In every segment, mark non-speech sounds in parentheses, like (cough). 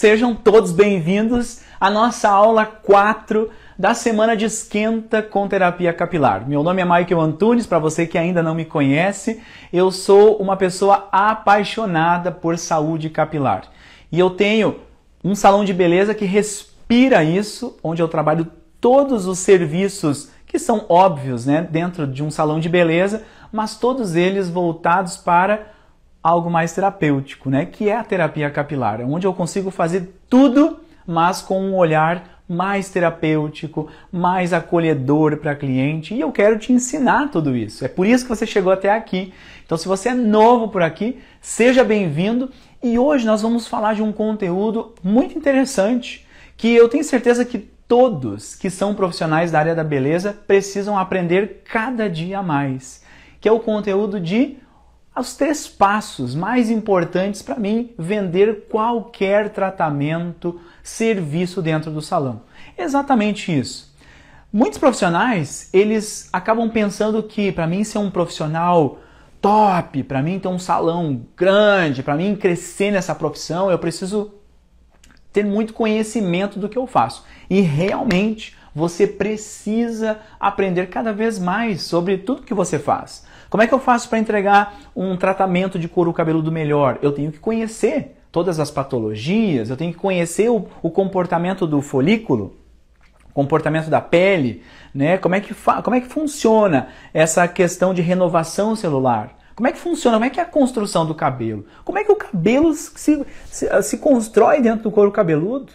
Sejam todos bem-vindos à nossa aula 4 da semana de esquenta com terapia capilar. Meu nome é Michael Antunes, para você que ainda não me conhece, eu sou uma pessoa apaixonada por saúde capilar. E eu tenho um salão de beleza que respira isso, onde eu trabalho todos os serviços que são óbvios, né, dentro de um salão de beleza, mas todos eles voltados para algo mais terapêutico, né? Que é a terapia capilar, é onde eu consigo fazer tudo, mas com um olhar mais terapêutico, mais acolhedor para cliente, e eu quero te ensinar tudo isso. É por isso que você chegou até aqui. Então, se você é novo por aqui, seja bem-vindo. E hoje nós vamos falar de um conteúdo muito interessante que eu tenho certeza que todos que são profissionais da área da beleza precisam aprender cada dia mais, que é o conteúdo de os três passos mais importantes para mim vender qualquer tratamento, serviço dentro do salão. Exatamente isso. Muitos profissionais, eles acabam pensando que para mim ser um profissional top, para mim ter um salão grande, para mim crescer nessa profissão, eu preciso ter muito conhecimento do que eu faço. E realmente você precisa aprender cada vez mais sobre tudo que você faz. Como é que eu faço para entregar um tratamento de couro cabeludo melhor? Eu tenho que conhecer todas as patologias, eu tenho que conhecer o, o comportamento do folículo, comportamento da pele, né? Como é que como é que funciona essa questão de renovação celular? Como é que funciona? Como é que é a construção do cabelo? Como é que o cabelo se, se, se constrói dentro do couro cabeludo?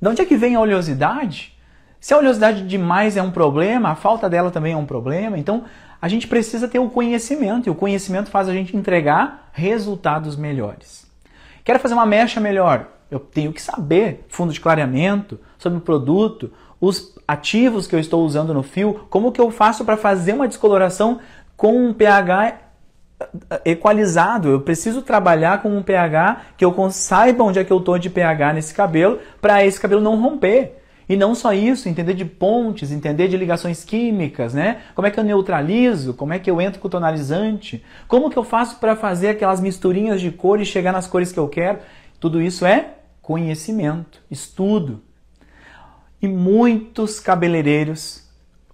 De onde é que vem a oleosidade? Se a oleosidade demais é um problema, a falta dela também é um problema. Então, a gente precisa ter o conhecimento, e o conhecimento faz a gente entregar resultados melhores. Quero fazer uma mecha melhor? Eu tenho que saber fundo de clareamento, sobre o produto, os ativos que eu estou usando no fio, como que eu faço para fazer uma descoloração com um pH eh, equalizado. Eu preciso trabalhar com um pH que eu saiba onde é que eu estou de pH nesse cabelo para esse cabelo não romper. E não só isso, entender de pontes, entender de ligações químicas, né? Como é que eu neutralizo? Como é que eu entro com o tonalizante? Como que eu faço para fazer aquelas misturinhas de cores chegar nas cores que eu quero? Tudo isso é conhecimento, estudo. E muitos cabeleireiros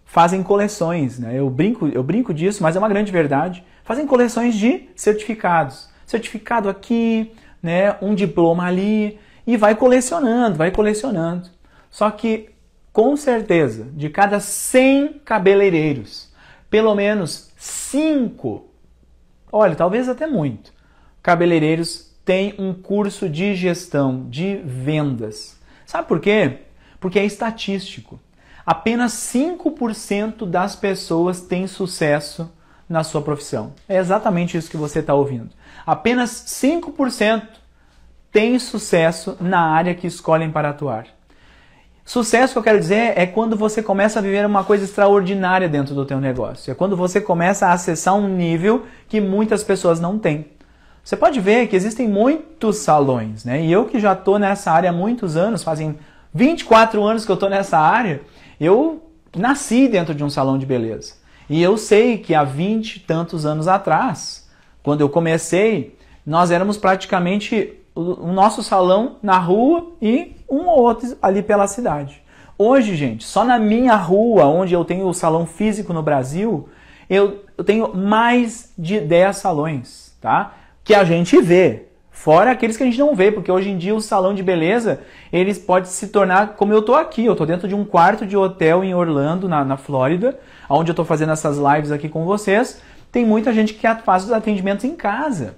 fazem coleções, né? Eu brinco, eu brinco disso, mas é uma grande verdade. Fazem coleções de certificados. Certificado aqui, né, um diploma ali e vai colecionando, vai colecionando. Só que, com certeza, de cada 100 cabeleireiros, pelo menos 5, olha, talvez até muito, cabeleireiros têm um curso de gestão de vendas. Sabe por quê? Porque é estatístico. Apenas 5% das pessoas têm sucesso na sua profissão. É exatamente isso que você está ouvindo. Apenas 5% têm sucesso na área que escolhem para atuar. Sucesso que eu quero dizer é quando você começa a viver uma coisa extraordinária dentro do teu negócio. É quando você começa a acessar um nível que muitas pessoas não têm. Você pode ver que existem muitos salões, né? E eu que já estou nessa área há muitos anos, fazem 24 anos que eu estou nessa área, eu nasci dentro de um salão de beleza. E eu sei que há 20 e tantos anos atrás, quando eu comecei, nós éramos praticamente o nosso salão na rua e um ou outro ali pela cidade. Hoje, gente, só na minha rua, onde eu tenho o salão físico no Brasil, eu, eu tenho mais de 10 salões, tá? Que a gente vê. Fora aqueles que a gente não vê, porque hoje em dia o salão de beleza, eles pode se tornar como eu tô aqui. Eu tô dentro de um quarto de hotel em Orlando, na, na Flórida, onde eu tô fazendo essas lives aqui com vocês. Tem muita gente que faz os atendimentos em casa.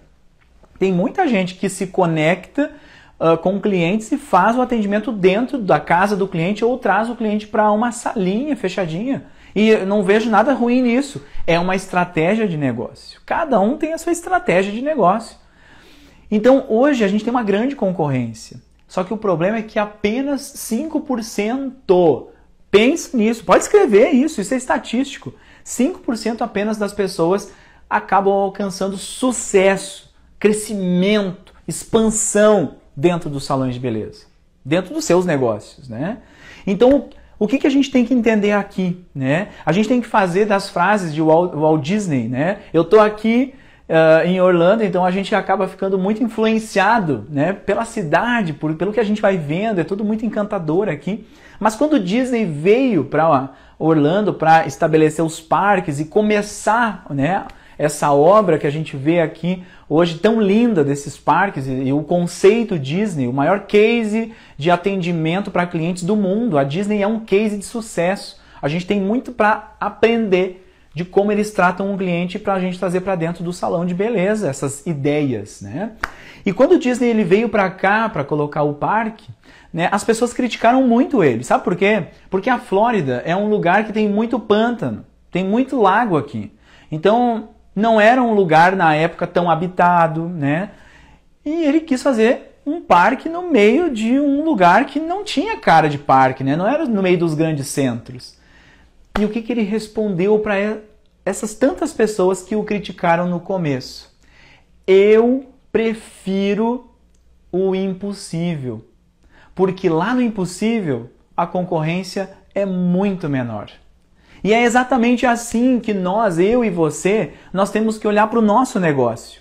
Tem muita gente que se conecta uh, com clientes e faz o atendimento dentro da casa do cliente ou traz o cliente para uma salinha fechadinha. E não vejo nada ruim nisso. É uma estratégia de negócio. Cada um tem a sua estratégia de negócio. Então hoje a gente tem uma grande concorrência. Só que o problema é que apenas 5%. Pense nisso, pode escrever isso, isso é estatístico. 5% apenas das pessoas acabam alcançando sucesso crescimento, expansão dentro dos salões de beleza, dentro dos seus negócios, né? Então, o que, que a gente tem que entender aqui, né? A gente tem que fazer das frases de Walt Disney, né? Eu tô aqui uh, em Orlando, então a gente acaba ficando muito influenciado, né? Pela cidade, por, pelo que a gente vai vendo, é tudo muito encantador aqui. Mas quando Disney veio para Orlando para estabelecer os parques e começar, né? Essa obra que a gente vê aqui hoje tão linda desses parques e, o conceito Disney, o maior case de atendimento para clientes do mundo. A Disney é um case de sucesso. A gente tem muito para aprender de como eles tratam um cliente para a gente trazer para dentro do salão de beleza essas ideias, né? E quando o Disney ele veio para cá para colocar o parque, né, as pessoas criticaram muito ele. Sabe por quê? Porque a Flórida é um lugar que tem muito pântano, tem muito lago aqui. Então, não era um lugar na época tão habitado, né? E ele quis fazer um parque no meio de um lugar que não tinha cara de parque, né? Não era no meio dos grandes centros. E o que, que ele respondeu para essas tantas pessoas que o criticaram no começo? Eu prefiro o impossível, porque lá no impossível a concorrência é muito menor. E é exatamente assim que nós, eu e você, nós temos que olhar para o nosso negócio.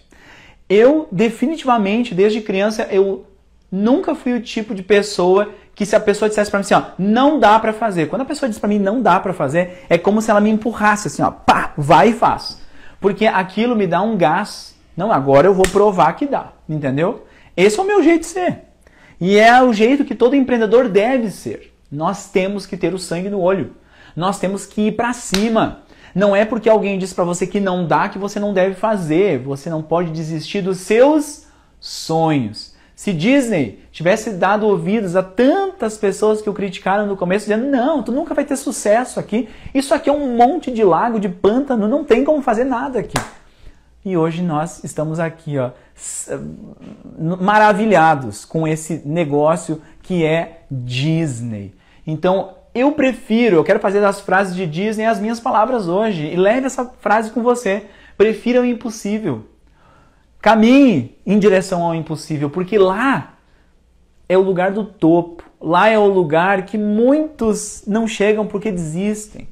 Eu, definitivamente, desde criança, eu nunca fui o tipo de pessoa que se a pessoa dissesse para mim assim, ó, não dá para fazer. Quando a pessoa diz para mim não dá para fazer, é como se ela me empurrasse assim, ó, pá, vai e faz. Porque aquilo me dá um gás. Não, agora eu vou provar que dá, entendeu? Esse é o meu jeito de ser. E é o jeito que todo empreendedor deve ser. Nós temos que ter o sangue no olho. Nós temos que ir para cima. Não é porque alguém diz para você que não dá que você não deve fazer. Você não pode desistir dos seus sonhos. Se Disney tivesse dado ouvidos a tantas pessoas que o criticaram no começo, dizendo: não, tu nunca vai ter sucesso aqui, isso aqui é um monte de lago, de pântano, não tem como fazer nada aqui. E hoje nós estamos aqui, ó, hum, maravilhados com esse negócio que é Disney. Então, eu prefiro, eu quero fazer das frases de Disney as minhas palavras hoje. E leve essa frase com você. Prefira o impossível. Caminhe em direção ao impossível, porque lá é o lugar do topo. Lá é o lugar que muitos não chegam porque desistem.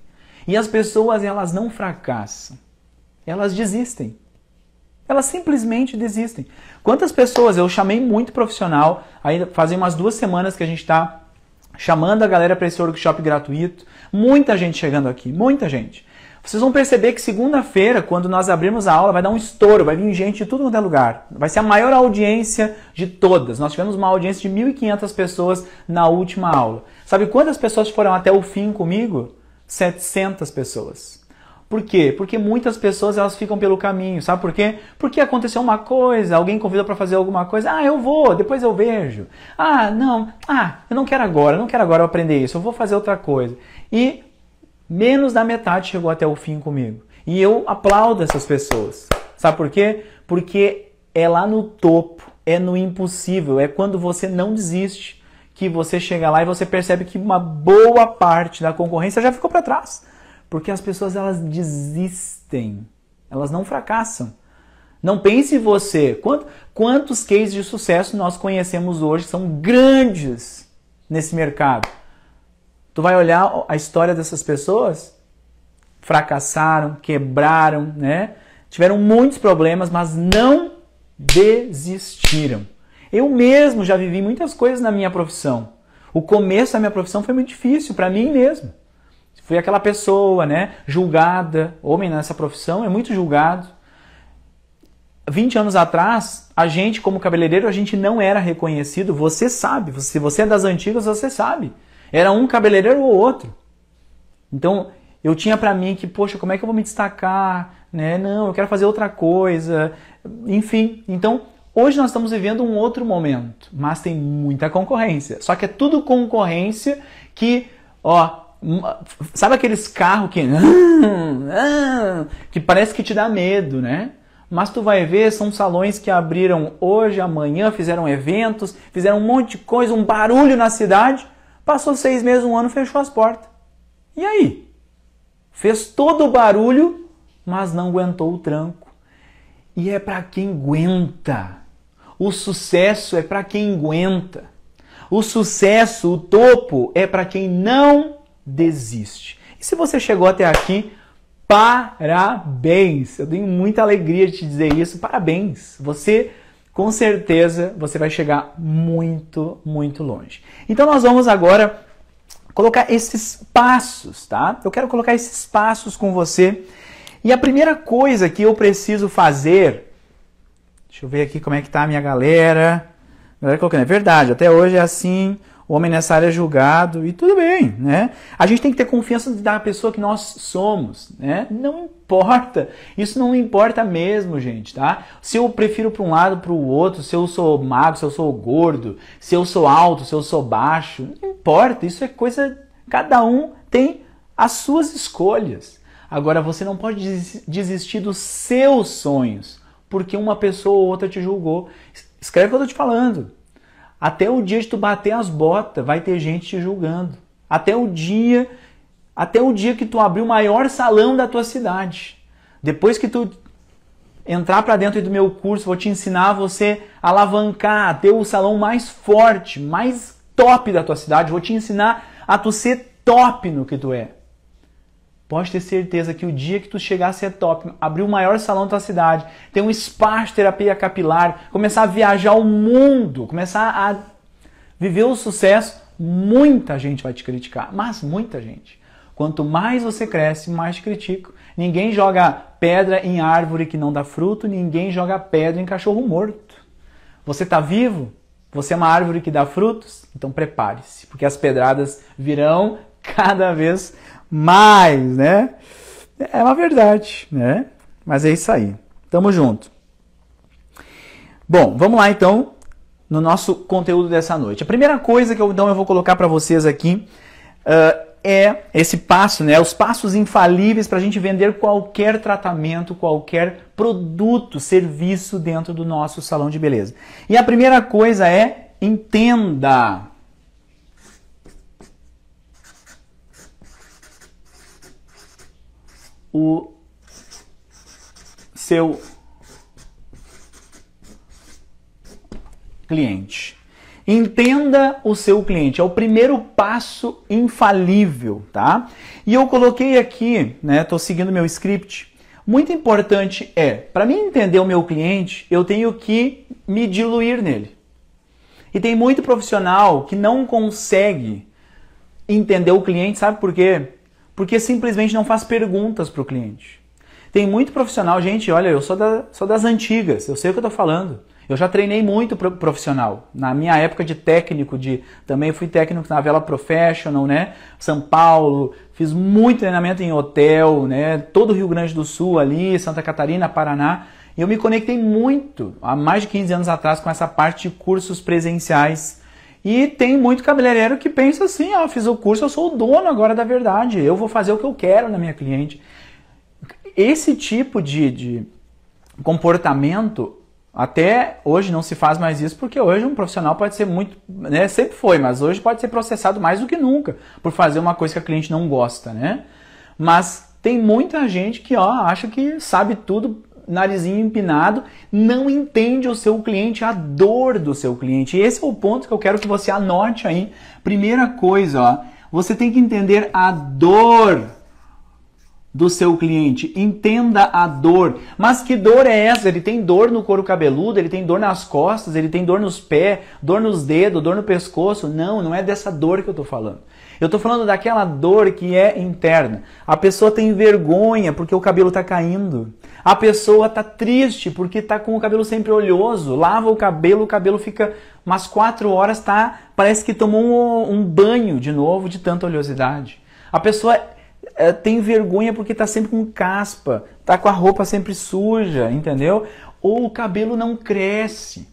E as pessoas, elas não fracassam. Elas desistem. Elas simplesmente desistem. Quantas pessoas eu chamei muito profissional, aí fazem umas duas semanas que a gente está chamando a galera para esse workshop gratuito. Muita gente chegando aqui, muita gente. Vocês vão perceber que segunda-feira, quando nós abrirmos a aula, vai dar um estouro, vai vir gente de tudo quanto é lugar. Vai ser a maior audiência de todas. Nós tivemos uma audiência de 1.500 pessoas na última aula. Sabe quantas pessoas foram até o fim comigo? 700 pessoas. Por quê? Porque muitas pessoas elas ficam pelo caminho, sabe por quê? Porque aconteceu uma coisa, alguém convida para fazer alguma coisa, ah, eu vou, depois eu vejo. Ah, não, ah, eu não quero agora, não quero agora aprender isso, eu vou fazer outra coisa. E menos da metade chegou até o fim comigo. E eu aplaudo essas pessoas. Sabe por quê? Porque é lá no topo, é no impossível, é quando você não desiste que você chega lá e você percebe que uma boa parte da concorrência já ficou para trás. Porque as pessoas elas desistem, elas não fracassam. Não pense você, quantos, quantos cases de sucesso nós conhecemos hoje são grandes nesse mercado? Tu vai olhar a história dessas pessoas, fracassaram, quebraram, né? Tiveram muitos problemas, mas não desistiram. Eu mesmo já vivi muitas coisas na minha profissão. O começo da minha profissão foi muito difícil para mim mesmo fui aquela pessoa, né? Julgada. Homem nessa profissão é muito julgado. 20 anos atrás, a gente, como cabeleireiro, a gente não era reconhecido. Você sabe, se você é das antigas, você sabe. Era um cabeleireiro ou outro. Então, eu tinha para mim que, poxa, como é que eu vou me destacar? Né? Não, eu quero fazer outra coisa. Enfim, então, hoje nós estamos vivendo um outro momento, mas tem muita concorrência. Só que é tudo concorrência que, ó, Sabe aqueles carros que. (laughs) Ah, que parece que te dá medo, né? Mas tu vai ver, são salões que abriram hoje, amanhã, fizeram eventos, fizeram um monte de coisa, um barulho na cidade. Passou seis meses, um ano, fechou as portas. E aí? Fez todo o barulho, mas não aguentou o tranco. E é para quem aguenta. O sucesso é para quem aguenta. O sucesso, o topo, é para quem não desiste. E se você chegou até aqui, parabéns! Eu tenho muita alegria de te dizer isso. Parabéns! Você com certeza você vai chegar muito, muito longe. Então nós vamos agora colocar esses passos, tá? Eu quero colocar esses passos com você. E a primeira coisa que eu preciso fazer, deixa eu ver aqui como é que tá a minha galera. galera colocando, é verdade, até hoje é assim o homem nessa área é julgado e tudo bem, né? A gente tem que ter confiança da pessoa que nós somos, né? Não importa, isso não importa mesmo, gente, tá? Se eu prefiro para um lado para o outro, se eu sou magro, se eu sou gordo, se eu sou alto, se eu sou baixo, não importa, isso é coisa cada um tem as suas escolhas. Agora você não pode desistir dos seus sonhos, porque uma pessoa ou outra te julgou. Escreve o que eu tô te falando. Até o dia de tu bater as botas, vai ter gente te julgando. Até o dia, até o dia que tu abrir o maior salão da tua cidade. Depois que tu entrar para dentro do meu curso, vou te ensinar a você alavancar, a ter o salão mais forte, mais top da tua cidade, vou te ensinar a tu ser top no que tu é. Pode ter certeza que o dia que tu chegar a ser é top, abrir o maior salão da tua cidade, ter um spa de terapia capilar, começar a viajar o mundo, começar a viver o sucesso, muita gente vai te criticar, mas muita gente. Quanto mais você cresce, mais te critico. Ninguém joga pedra em árvore que não dá fruto, ninguém joga pedra em cachorro morto. Você está vivo? Você é uma árvore que dá frutos? Então prepare-se, porque as pedradas virão (laughs) cada vez mais mais, né? É uma verdade, né? Mas é isso aí. Tamo junto. Bom, vamos lá então no nosso conteúdo dessa noite. A primeira coisa que eu, então, eu vou colocar para vocês aqui uh, é esse passo, né? Os passos infalíveis para a gente vender qualquer tratamento, qualquer produto, serviço dentro do nosso salão de beleza. E a primeira coisa é entenda. o seu cliente. Entenda o seu cliente, é o primeiro passo infalível, tá? E eu coloquei aqui, né, tô seguindo meu script. Muito importante é, para mim entender o meu cliente, eu tenho que me diluir nele. E tem muito profissional que não consegue entender o cliente, sabe por quê? porque simplesmente não faz perguntas para o cliente. Tem muito profissional, gente, olha, eu sou, da, sou das antigas, eu sei o que eu estou falando. Eu já treinei muito profissional. Na minha época de técnico, de também fui técnico na Vela Professional, né? São Paulo, fiz muito treinamento em hotel, né? Todo o Rio Grande do Sul ali, Santa Catarina, Paraná. E eu me conectei muito, há mais de 15 anos atrás, com essa parte de cursos presenciais e tem muito cabeleireiro que pensa assim, ó, ah, fiz o curso, eu sou o dono agora da verdade, eu vou fazer o que eu quero na minha cliente. Esse tipo de, de comportamento, até hoje não se faz mais isso, porque hoje um profissional pode ser muito, né, sempre foi, mas hoje pode ser processado mais do que nunca, por fazer uma coisa que a cliente não gosta, né? Mas tem muita gente que ó, acha que sabe tudo narizinho empinado, não entende o seu cliente, a dor do seu cliente. E esse é o ponto que eu quero que você anote aí. Primeira coisa, ó, você tem que entender a dor do seu cliente. Entenda a dor. Mas que dor é essa? Ele tem dor no couro cabeludo, ele tem dor nas costas, ele tem dor nos pés, dor nos dedos, dor no pescoço. Não, não é dessa dor que eu tô falando. Eu tô falando daquela dor que é interna. A pessoa tem vergonha porque o cabelo está caindo. A pessoa tá triste porque tá com o cabelo sempre oleoso, lava o cabelo, o cabelo fica umas quatro horas, tá? Parece que tomou um, um banho de novo de tanta oleosidade. A pessoa é, tem vergonha porque tá sempre com caspa, tá com a roupa sempre suja, entendeu? Ou o cabelo não cresce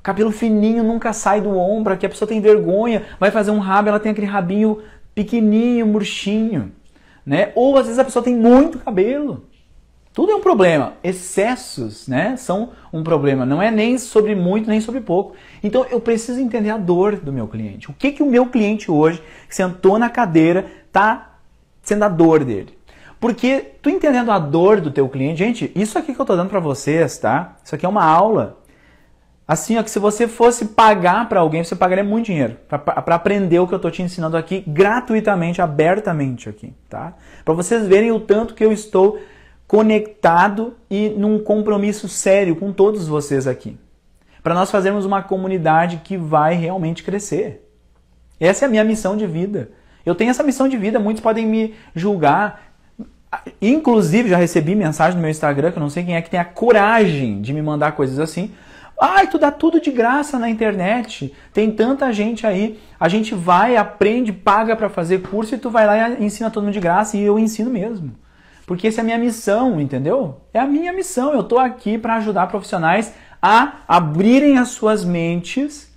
cabelo fininho nunca sai do ombro, que a pessoa tem vergonha, vai fazer um rabo, ela tem aquele rabinho pequenininho, murchinho, né? Ou às vezes a pessoa tem muito cabelo. Tudo é um problema. Excessos, né, são um problema. Não é nem sobre muito, nem sobre pouco. Então eu preciso entender a dor do meu cliente. O que que o meu cliente hoje, que sentou na cadeira, está sendo a dor dele? Porque tu entendendo a dor do teu cliente, gente, isso aqui que eu tô dando para vocês, tá? Isso aqui é uma aula. Assim, ó, que se você fosse pagar para alguém, você pagaria muito dinheiro para aprender o que eu tô te ensinando aqui gratuitamente, abertamente aqui, tá? Para vocês verem o tanto que eu estou conectado e num compromisso sério com todos vocês aqui. Para nós fazermos uma comunidade que vai realmente crescer. Essa é a minha missão de vida. Eu tenho essa missão de vida, muitos podem me julgar. Inclusive, já recebi mensagem no meu Instagram, que eu não sei quem é que tem a coragem de me mandar coisas assim. Ai, tu dá tudo de graça na internet. Tem tanta gente aí. A gente vai, aprende, paga para fazer curso e tu vai lá e ensina todo mundo de graça. E eu ensino mesmo. Porque essa é a minha missão, entendeu? É a minha missão. Eu estou aqui para ajudar profissionais a abrirem as suas mentes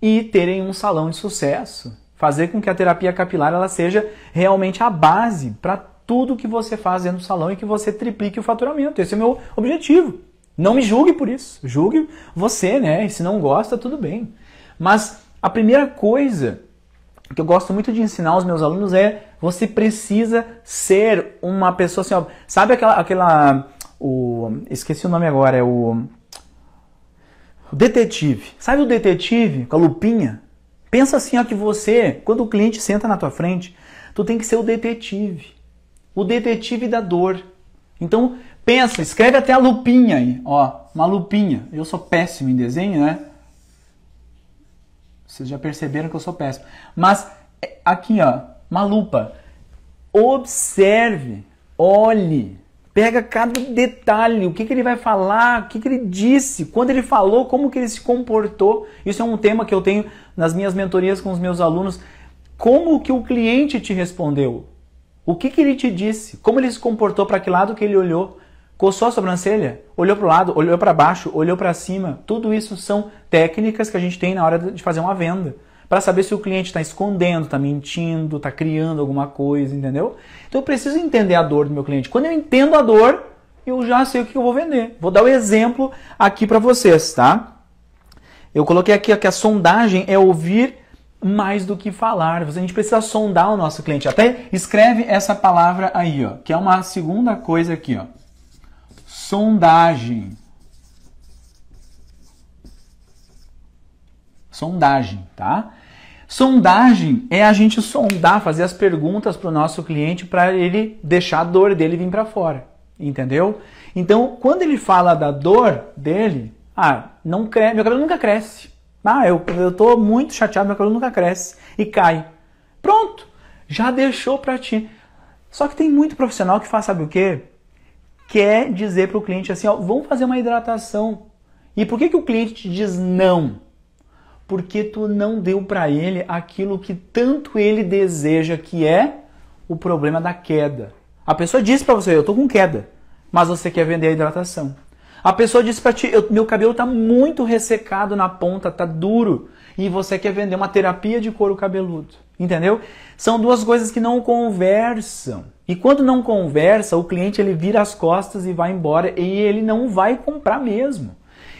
e terem um salão de sucesso. Fazer com que a terapia capilar ela seja realmente a base para tudo que você faz dentro do salão e que você triplique o faturamento. Esse é o meu objetivo. Não me julgue por isso. Julgue você, né? E se não gosta, tudo bem. Mas a primeira coisa que eu gosto muito de ensinar aos meus alunos é você precisa ser uma pessoa assim, ó, sabe aquela, aquela o, esqueci o nome agora, é o, o detetive. Sabe o detetive com a lupinha? Pensa assim, ó, que você, quando o cliente senta na tua frente, tu tem que ser o detetive. O detetive da dor. Então, pensa, escreve até a lupinha aí, ó, uma lupinha. Eu sou péssimo em desenho, né? Vocês já perceberam que eu sou péssimo. Mas é, aqui, ó, uma lupa. Observe, olhe, pega cada detalhe, o que, que ele vai falar, o que, que ele disse, quando ele falou, como que ele se comportou. Isso é um tema que eu tenho nas minhas mentorias com os meus alunos. Como que o cliente te respondeu? O que, que ele te disse? Como ele se comportou? Para que lado que ele olhou? Coçou a sobrancelha, olhou para o lado, olhou para baixo, olhou para cima. Tudo isso são técnicas que a gente tem na hora de fazer uma venda. Para saber se o cliente está escondendo, está mentindo, está criando alguma coisa, entendeu? Então eu preciso entender a dor do meu cliente. Quando eu entendo a dor, eu já sei o que eu vou vender. Vou dar o um exemplo aqui para vocês, tá? Eu coloquei aqui ó, que a sondagem é ouvir mais do que falar. A gente precisa sondar o nosso cliente. Até escreve essa palavra aí, ó, que é uma segunda coisa aqui, ó sondagem. Sondagem, tá? Sondagem é a gente sondar, fazer as perguntas para o nosso cliente para ele deixar a dor dele vir para fora, entendeu? Então, quando ele fala da dor dele, ah, não cresce, meu cabelo nunca cresce. Ah, eu, eu tô muito chateado, meu cabelo nunca cresce e cai. Pronto, já deixou para ti. Só que tem muito profissional que faz, sabe o quê? quer dizer para o cliente assim, ó, vamos fazer uma hidratação. E por que, que o cliente te diz não? Porque tu não deu para ele aquilo que tanto ele deseja, que é o problema da queda. A pessoa disse para você, eu estou com queda, mas você quer vender a hidratação. A pessoa disse para ti, meu cabelo está muito ressecado na ponta, está duro, e você quer vender uma terapia de couro cabeludo. Entendeu? São duas coisas que não conversam. E quando não conversa, o cliente ele vira as costas e vai embora e ele não vai comprar mesmo.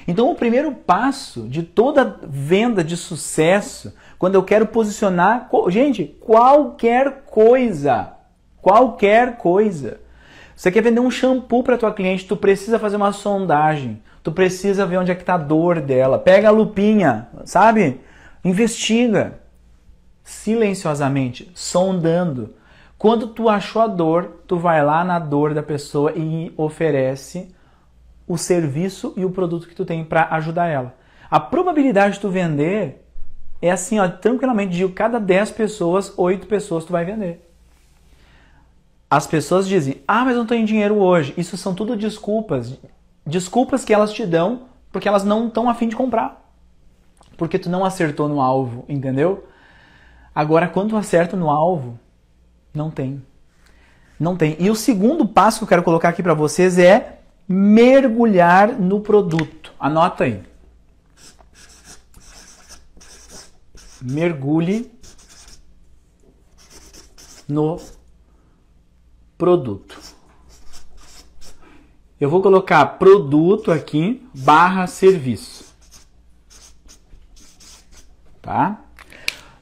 Então, o primeiro passo de toda venda de sucesso, quando eu quero posicionar, gente, qualquer coisa, qualquer coisa. Você quer vender um shampoo para tua cliente, tu precisa fazer uma sondagem, tu precisa ver onde é que tá a dor dela. Pega a lupinha, sabe? Investiga silenciosamente, sondando quando tu achou a dor, tu vai lá na dor da pessoa e oferece o serviço e o produto que tu tem para ajudar ela. A probabilidade de tu vender é assim, ó, tranquilamente, de cada 10 pessoas, 8 pessoas tu vai vender. As pessoas dizem: "Ah, mas não tenho dinheiro hoje". Isso são tudo desculpas, desculpas que elas te dão porque elas não estão afim de comprar. Porque tu não acertou no alvo, entendeu? Agora, quando tu acerta no alvo, não tem. Não tem. E o segundo passo que eu quero colocar aqui para vocês é mergulhar no produto. Anota aí. Mergulhe no produto. Eu vou colocar produto aqui barra serviço. Tá?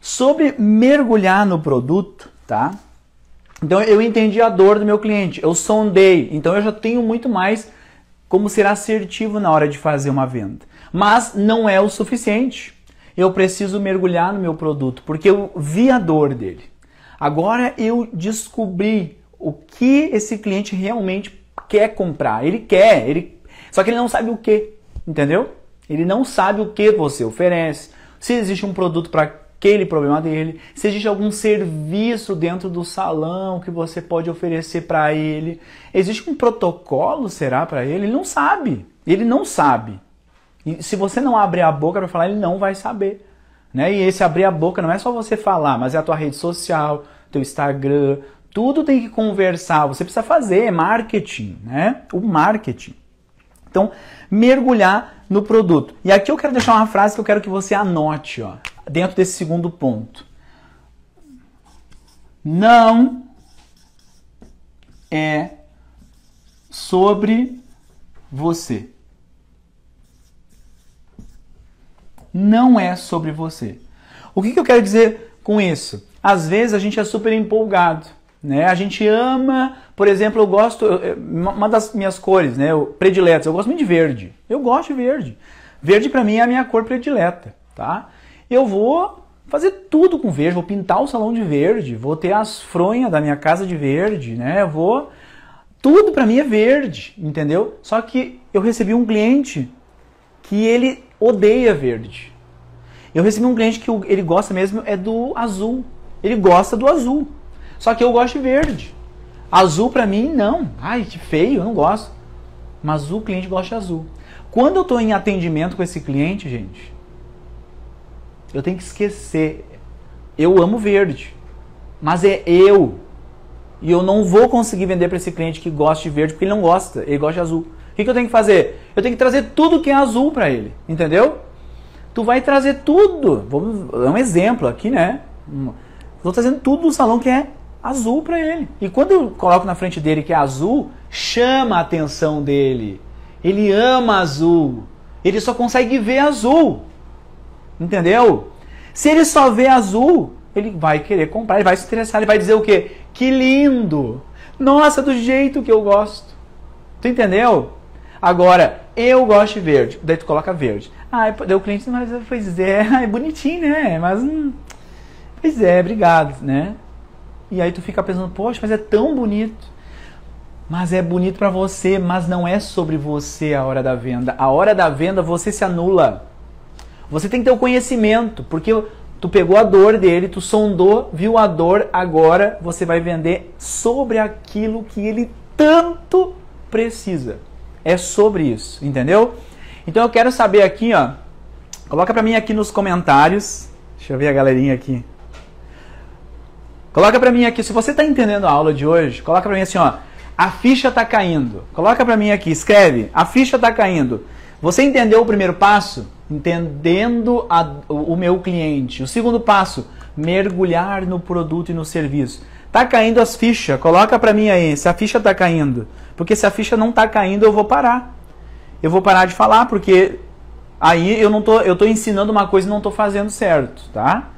Sobre mergulhar no produto, tá? Então eu entendi a dor do meu cliente, eu sondei, então eu já tenho muito mais como ser assertivo na hora de fazer uma venda. Mas não é o suficiente. Eu preciso mergulhar no meu produto, porque eu vi a dor dele. Agora eu descobri o que esse cliente realmente quer comprar. Ele quer, ele só que ele não sabe o que, entendeu? Ele não sabe o que você oferece, se existe um produto para aquele problema dele, se existe algum serviço dentro do salão que você pode oferecer para ele. Existe um protocolo, será, para ele? Ele não sabe. Ele não sabe. E se você não abrir a boca para falar, ele não vai saber. Né? E esse abrir a boca não é só você falar, mas é a tua rede social, teu Instagram, tudo tem que conversar, você precisa fazer marketing, né? O marketing. Então, mergulhar no produto. E aqui eu quero deixar uma frase que eu quero que você anote, ó dentro desse segundo ponto. Não é sobre você. Não é sobre você. O que, que eu quero dizer com isso? Às vezes a gente é super empolgado. Né? A gente ama, por exemplo, eu gosto, uma das minhas cores né, eu, prediletas, eu gosto muito de verde. Eu gosto de verde. Verde para mim é a minha cor predileta, tá? eu vou fazer tudo com verde, vou pintar o salão de verde, vou ter as fronhas da minha casa de verde, né? Eu vou tudo para mim é verde, entendeu? Só que eu recebi um cliente que ele odeia verde. Eu recebi um cliente que ele gosta mesmo é do azul. Ele gosta do azul. Só que eu gosto de verde. Azul para mim não. Ai, que feio, eu não gosto. Mas o cliente gosta de azul. Quando eu estou em atendimento com esse cliente, gente, eu tenho que esquecer. Eu amo verde, mas é eu. E eu não vou conseguir vender para esse cliente que gosta de verde, porque ele não gosta, ele gosta de azul. O que, que eu tenho que fazer? Eu tenho que trazer tudo que é azul para ele, entendeu? Tu vai trazer tudo. Vou é um exemplo aqui, né? Hum, Estou trazendo tudo do salão que é azul para ele. E quando eu coloco na frente dele que é azul, chama a atenção dele. Ele ama azul. Ele só consegue ver azul. Entendeu? Se ele só vê azul, ele vai querer comprar, ele vai se interessar, ele vai dizer o quê? Que lindo! Nossa, do jeito que eu gosto. Tu entendeu? Agora, eu gosto de verde. Daí tu coloca verde. Ah, deu o cliente, mas pois é, é (laughs) bonitinho, né? Mas hum, pois é, obrigado, né? E aí tu fica pensando, poxa, mas é tão bonito. Mas é bonito para você, mas não é sobre você a hora da venda. A hora da venda você se anula. Você tem que ter o conhecimento, porque tu pegou a dor dele, tu sondou, viu a dor, agora você vai vender sobre aquilo que ele tanto precisa. É sobre isso, entendeu? Então eu quero saber aqui, ó. Coloca para mim aqui nos comentários. Deixa eu ver a galerinha aqui. Coloca para mim aqui, se você tá entendendo a aula de hoje, coloca para mim assim, ó. A ficha tá caindo. Coloca para mim aqui, escreve. A ficha tá caindo. Você entendeu o primeiro passo? entendendo a, o meu cliente. O segundo passo, mergulhar no produto e no serviço. Tá caindo as fichas? Coloca para mim aí se a ficha tá caindo. Porque se a ficha não tá caindo, eu vou parar. Eu vou parar de falar porque aí eu não tô, eu tô ensinando uma coisa e não tô fazendo certo, tá?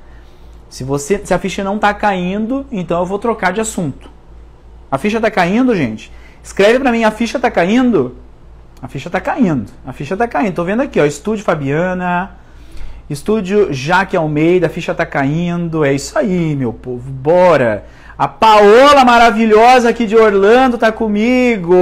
Se você, se a ficha não tá caindo, então eu vou trocar de assunto. A ficha tá caindo, gente? Escreve para mim, a ficha tá caindo? A ficha tá caindo. A ficha tá caindo. Tô vendo aqui, ó. Estúdio Fabiana. Estúdio Jaque Almeida. A ficha tá caindo. É isso aí, meu povo. Bora. A Paola maravilhosa aqui de Orlando tá comigo.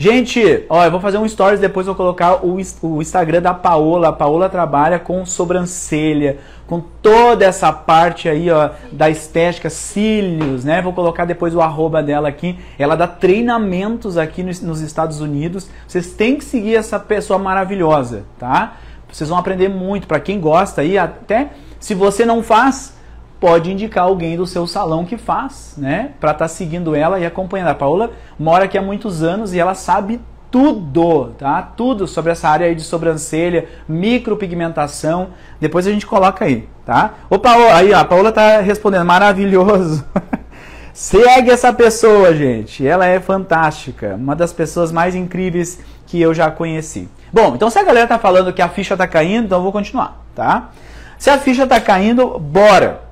Gente, ó, eu vou fazer um stories depois vou colocar o, o Instagram da Paola. A Paola trabalha com sobrancelha, com toda essa parte aí, ó, da estética, cílios, né? Vou colocar depois o arroba dela aqui. Ela dá treinamentos aqui nos, nos Estados Unidos. Vocês têm que seguir essa pessoa maravilhosa, tá? Vocês vão aprender muito. Para quem gosta aí, até se você não faz, pode indicar alguém do seu salão que faz, né? Para estar tá seguindo ela e acompanhando. A Paula mora aqui há muitos anos e ela sabe tudo, tá? Tudo sobre essa área aí de sobrancelha, micropigmentação. Depois a gente coloca aí, tá? Ô Paola, aí ó, a Paula tá respondendo, maravilhoso. (laughs) Segue essa pessoa, gente. Ela é fantástica, uma das pessoas mais incríveis que eu já conheci. Bom, então se a galera tá falando que a ficha tá caindo, então eu vou continuar, tá? Se a ficha tá caindo, bora.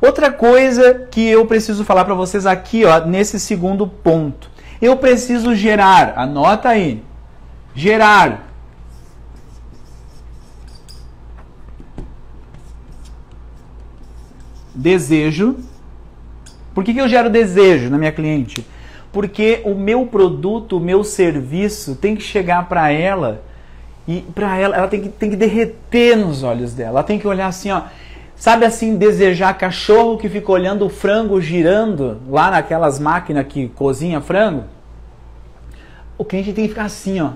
Outra coisa que eu preciso falar para vocês aqui, ó, nesse segundo ponto. Eu preciso gerar, anota aí. Gerar desejo. Por que, que eu gero desejo na minha cliente? Porque o meu produto, o meu serviço tem que chegar para ela e para ela, ela tem que, tem que derreter nos olhos dela. Ela tem que olhar assim, ó. Sabe assim, desejar cachorro que fica olhando o frango girando lá naquelas máquinas que cozinha frango? O cliente tem que ficar assim, ó.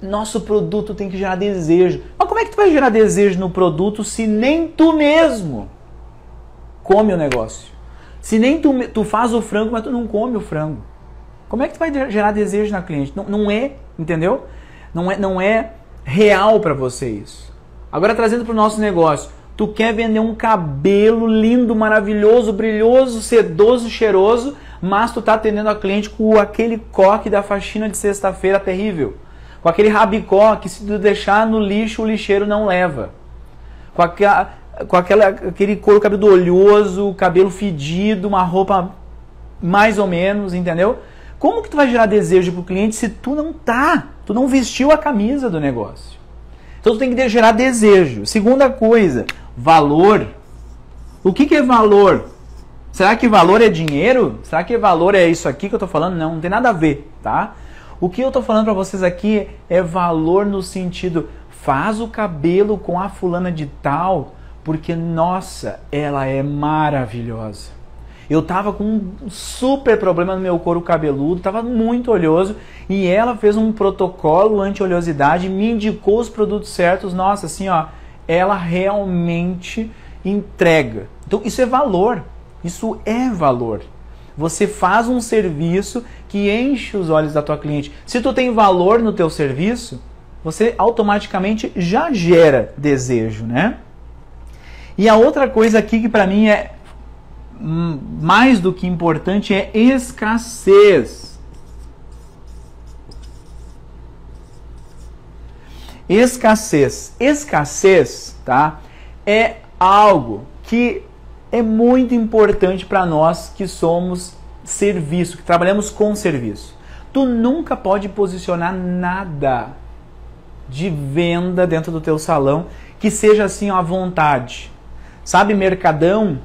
Nosso produto tem que gerar desejo. Mas como é que tu vai gerar desejo no produto se nem tu mesmo come o negócio? Se nem tu, tu faz o frango, mas tu não come o frango. Como é que tu vai gerar desejo na cliente? Não, não é, entendeu? Não é, não é real para você isso. Agora trazendo para o nosso negócio. Tu quer vender um cabelo lindo, maravilhoso, brilhoso, sedoso, cheiroso, mas tu tá atendendo a cliente com aquele coque da faxina de sexta-feira terrível. Com aquele rabicó que se tu deixar no lixo, o lixeiro não leva. Com, aqua, com aquela, aquele couro cabelo oleoso, cabelo fedido, uma roupa mais ou menos, entendeu? Como que tu vai gerar desejo pro cliente se tu não tá, tu não vestiu a camisa do negócio? Então você tem que gerar desejo. Segunda coisa, valor. O que, que é valor? Será que valor é dinheiro? Será que valor é isso aqui que eu estou falando? Não, não tem nada a ver, tá? O que eu estou falando para vocês aqui é valor no sentido faz o cabelo com a fulana de tal, porque nossa, ela é maravilhosa. Eu tava com um super problema no meu couro cabeludo, tava muito oleoso e ela fez um protocolo anti-oleosidade, me indicou os produtos certos. Nossa, assim, ó, ela realmente entrega. Então isso é valor. Isso é valor. Você faz um serviço que enche os olhos da tua cliente. Se tu tem valor no teu serviço, você automaticamente já gera desejo, né? E a outra coisa aqui que para mim é Hum, mais do que importante é escassez. Escassez. Escassez, tá? É algo que é muito importante para nós que somos serviço, que trabalhamos com serviço. Tu nunca pode posicionar nada de venda dentro do teu salão que seja assim à vontade. Sabe, mercadão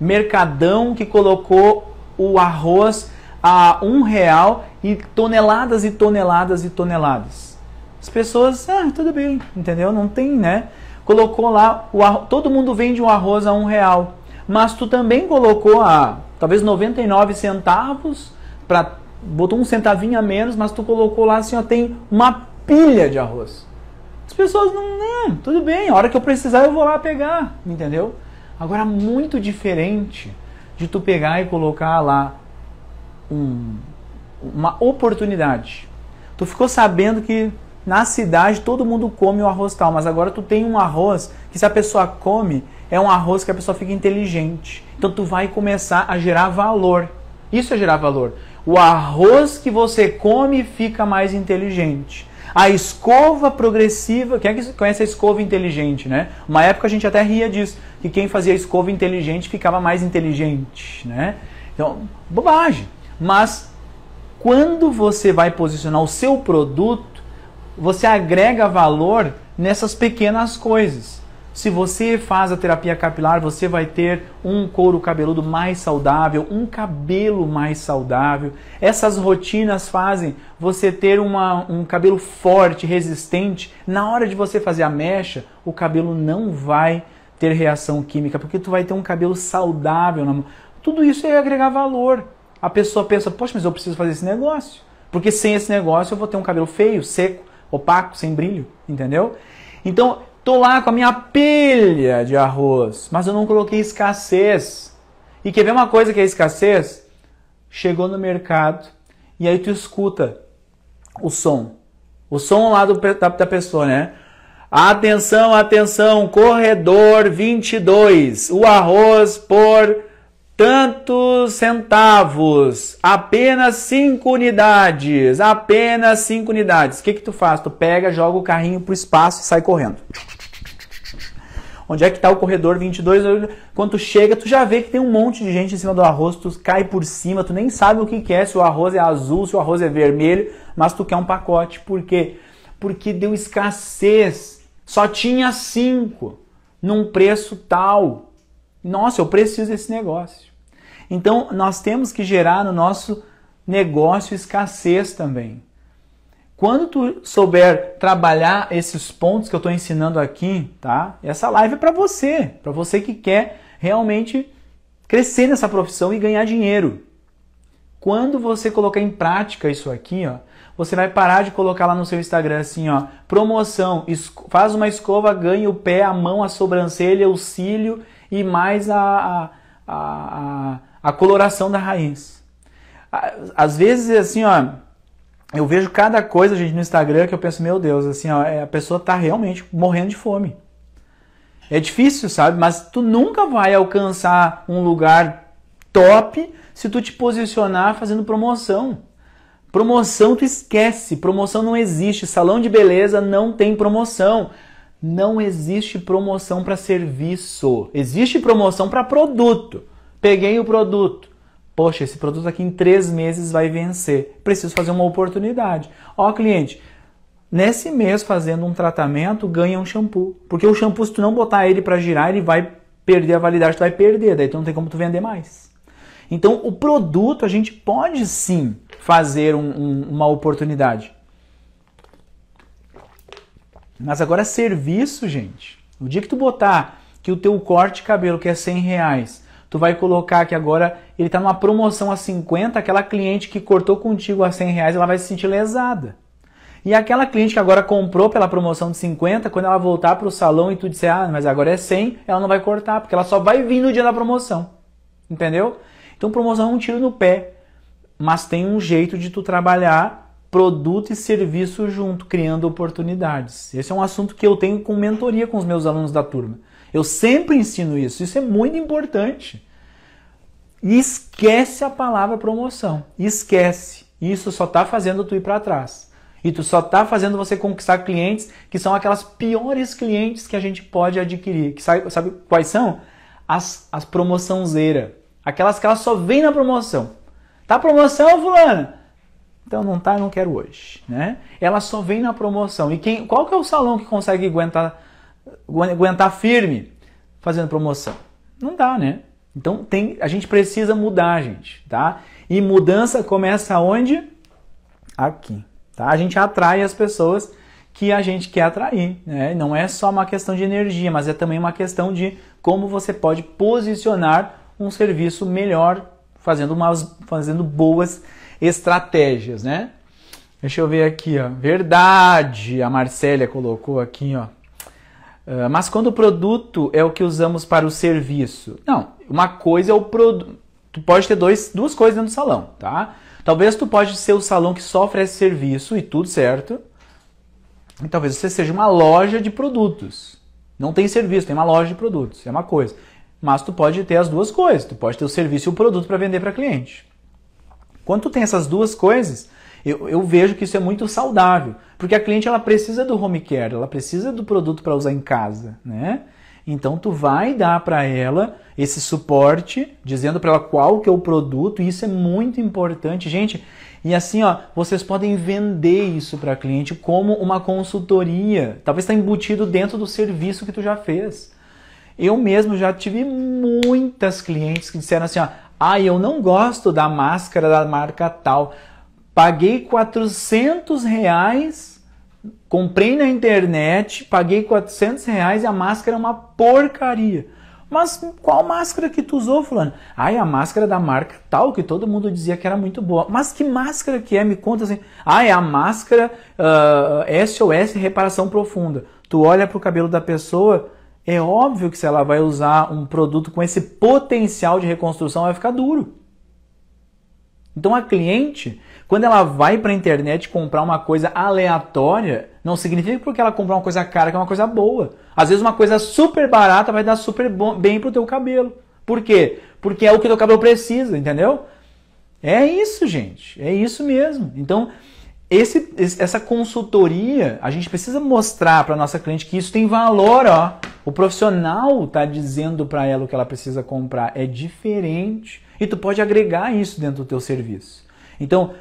Mercadão que colocou o arroz a um real e toneladas e toneladas e toneladas. As pessoas, ah, tudo bem, entendeu? Não tem, né? Colocou lá, o arroz, todo mundo vende o arroz a um real, mas tu também colocou a talvez 99 centavos, pra, botou um centavinho a menos, mas tu colocou lá assim, ó, tem uma pilha de arroz. As pessoas não, não, tudo bem, a hora que eu precisar eu vou lá pegar, entendeu? Agora, muito diferente de tu pegar e colocar lá um, uma oportunidade. Tu ficou sabendo que na cidade todo mundo come o arroz tal, mas agora tu tem um arroz que se a pessoa come, é um arroz que a pessoa fica inteligente. Então tu vai começar a gerar valor. Isso é gerar valor. O arroz que você come fica mais inteligente. A escova progressiva, quem é que conhece a escova inteligente, né? Uma época a gente até ria disso, que quem fazia escova inteligente ficava mais inteligente, né? Então, bobagem. Mas quando você vai posicionar o seu produto, você agrega valor nessas pequenas coisas. Se você faz a terapia capilar, você vai ter um couro cabeludo mais saudável, um cabelo mais saudável. Essas rotinas fazem você ter uma, um cabelo forte, resistente. Na hora de você fazer a mecha, o cabelo não vai ter reação química, porque tu vai ter um cabelo saudável. Na mão. Tudo isso é agregar valor. A pessoa pensa, poxa, mas eu preciso fazer esse negócio. Porque sem esse negócio eu vou ter um cabelo feio, seco, opaco, sem brilho, entendeu? Então, Tô lá com a minha pilha de arroz, mas eu não coloquei escassez. E quer ver uma coisa que é escassez? Chegou no mercado e aí tu escuta o som. O som lá do, da, da pessoa, né? Atenção, atenção, corredor 22. O arroz por tantos centavos, apenas 5 unidades, apenas 5 unidades. O que que tu faz? Tu pega, joga o carrinho pro espaço e sai correndo. Onde é que está o corredor 22? Quando tu chega, tu já vê que tem um monte de gente em cima do arroz, tu cai por cima, tu nem sabe o que, que é, se o arroz é azul, se o arroz é vermelho, mas tu quer um pacote. Por quê? Porque deu escassez. Só tinha cinco num preço tal. Nossa, eu preciso desse negócio. Então, nós temos que gerar no nosso negócio escassez também. Quando tu souber trabalhar esses pontos que eu estou ensinando aqui, tá? Essa live é para você, para você que quer realmente crescer nessa profissão e ganhar dinheiro. Quando você colocar em prática isso aqui, ó, você vai parar de colocar lá no seu Instagram assim, ó, promoção, faz uma escova, ganha o pé, a mão, a sobrancelha, o cílio e mais a, a, a, a coloração da raiz. Às vezes assim, ó, eu vejo cada coisa, gente, no Instagram que eu penso, meu Deus, assim, ó, é, a pessoa tá realmente morrendo de fome. É difícil, sabe? Mas tu nunca vai alcançar um lugar top se tu te posicionar fazendo promoção. Promoção tu esquece, promoção não existe. Salão de beleza não tem promoção. Não existe promoção para serviço. Existe promoção para produto. Peguei o produto. Poxa, esse produto aqui em três meses vai vencer. Preciso fazer uma oportunidade. Ó, cliente, nesse mês fazendo um tratamento, ganha um shampoo. Porque o shampoo, se tu não botar ele para girar, ele vai perder a validade, tu vai perder. Daí tu não tem como tu vender mais. Então, o produto a gente pode sim fazer um, um, uma oportunidade. Mas agora serviço, gente. O dia que tu botar que o teu corte de cabelo que é 100 reais tu vai colocar que agora ele está numa promoção a 50, aquela cliente que cortou contigo a 100 reais, ela vai se sentir lesada. E aquela cliente que agora comprou pela promoção de 50, quando ela voltar para o salão e tu disser, ah, mas agora é 100, ela não vai cortar, porque ela só vai vir no dia da promoção. Entendeu? Então promoção é um tiro no pé, mas tem um jeito de tu trabalhar produto e serviço junto, criando oportunidades. Esse é um assunto que eu tenho com mentoria com os meus alunos da turma. Eu sempre ensino isso, isso é muito importante. E esquece a palavra promoção. Esquece. Isso só está fazendo tu ir para trás. E tu só está fazendo você conquistar clientes que são aquelas piores clientes que a gente pode adquirir. Que sabe, sabe quais são? As, as promoçãozeiras. Aquelas que elas só vêm na promoção. Tá promoção, fulana? Então não tá, não quero hoje, né? Ela só vem na promoção. E quem, qual que é o salão que consegue aguentar aguentar firme fazendo promoção. Não dá, né? Então tem, a gente precisa mudar, gente, tá? E mudança começa onde? Aqui, tá? A gente atrai as pessoas que a gente quer atrair, né? Não é só uma questão de energia, mas é também uma questão de como você pode posicionar um serviço melhor, fazendo umas, fazendo boas estratégias, né? Deixa eu ver aqui, ó. Verdade, a Marcélia colocou aqui, ó. Ah, mas quando o produto é o que usamos para o serviço. Não, uma coisa é o produto. Tu pode ter dois, duas coisas dentro do salão, tá? Talvez tu pode ser o salão que só oferece serviço e tudo certo. E talvez você seja uma loja de produtos. Não tem serviço, tem uma loja de produtos, é uma coisa. Mas tu pode ter as duas coisas, tu pode ter o serviço e o produto para vender para cliente. Quando tu tem essas duas coisas, eu, eu vejo que isso é muito saudável, porque a cliente ela precisa do home care, ela precisa do produto para usar em casa, né? Então tu vai dar para ela esse suporte, dizendo para ela qual que é o produto, e isso é muito importante, gente. E assim, ó, vocês podem vender isso para a cliente como uma consultoria. Talvez está embutido dentro do serviço que tu já fez. Eu mesmo já tive muitas clientes que disseram assim, ó, ah, eu não gosto da máscara da marca tal, Paguei 400 reais, comprei na internet, paguei 400 reais e a máscara é uma porcaria. Mas qual máscara que tu usou, fulano? Ai, a máscara da marca tal, que todo mundo dizia que era muito boa. Mas que máscara que é? Me conta assim. Ah, é a máscara uh, ah, SOS Reparação Profunda. Tu olha pro cabelo da pessoa, é óbvio que se ela vai usar um produto com esse potencial de reconstrução, vai ficar duro. Então a cliente, quando ela vai para a internet comprar uma coisa aleatória, não significa porque ela comprou uma coisa cara que é uma coisa boa. Às vezes uma coisa super barata vai dar super bom, bem pro teu cabelo. Por quê? Porque é o que o teu cabelo precisa, entendeu? É isso, gente. É isso mesmo. Então, esse, essa consultoria, a gente precisa mostrar para nossa cliente que isso tem valor, ó. O profissional tá dizendo para ela o que ela precisa comprar é diferente e tu pode agregar isso dentro do teu serviço. Então,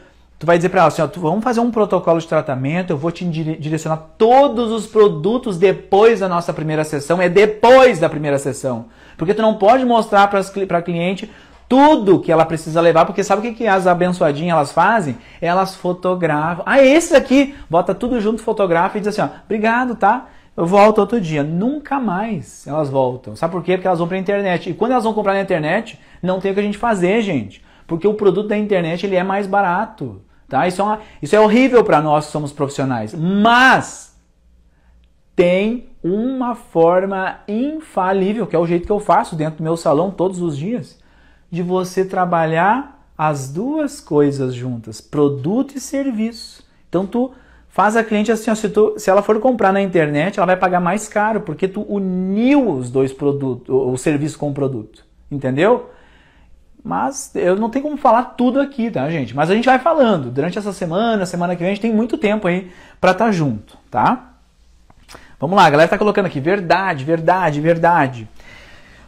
Tu vai dizer para ela assim, ó, tu, vamos fazer um protocolo de tratamento, eu vou te direcionar todos os produtos depois da nossa primeira sessão, é depois da primeira sessão. Porque tu não pode mostrar para a cliente tudo que ela precisa levar, porque sabe o que, que as abençoadinhas elas fazem? Elas fotografam. Ah, esse aqui, bota tudo junto, fotografa e diz assim, ó, obrigado, tá? Eu volto outro dia. Nunca mais elas voltam. Sabe por quê? Porque elas vão para a internet. E quando elas vão comprar na internet, não tem o que a gente fazer, gente. Porque o produto da internet ele é mais barato. Tá? Isso, é, uma, isso é horrível para nós que somos profissionais. Mas tem uma forma infalível, que é o jeito que eu faço dentro do meu salão todos os dias, de você trabalhar as duas coisas juntas, produto e serviço. Então tu faz a cliente assim, ó, se, tu, se, ela for comprar na internet, ela vai pagar mais caro, porque tu uniu os dois produtos, o, o serviço com o produto, entendeu? Mas eu não tenho como falar tudo aqui, tá, gente? Mas a gente vai falando. Durante essa semana, semana que vem, a gente tem muito tempo aí para estar tá junto, tá? Vamos lá, a galera tá colocando aqui verdade, verdade, verdade.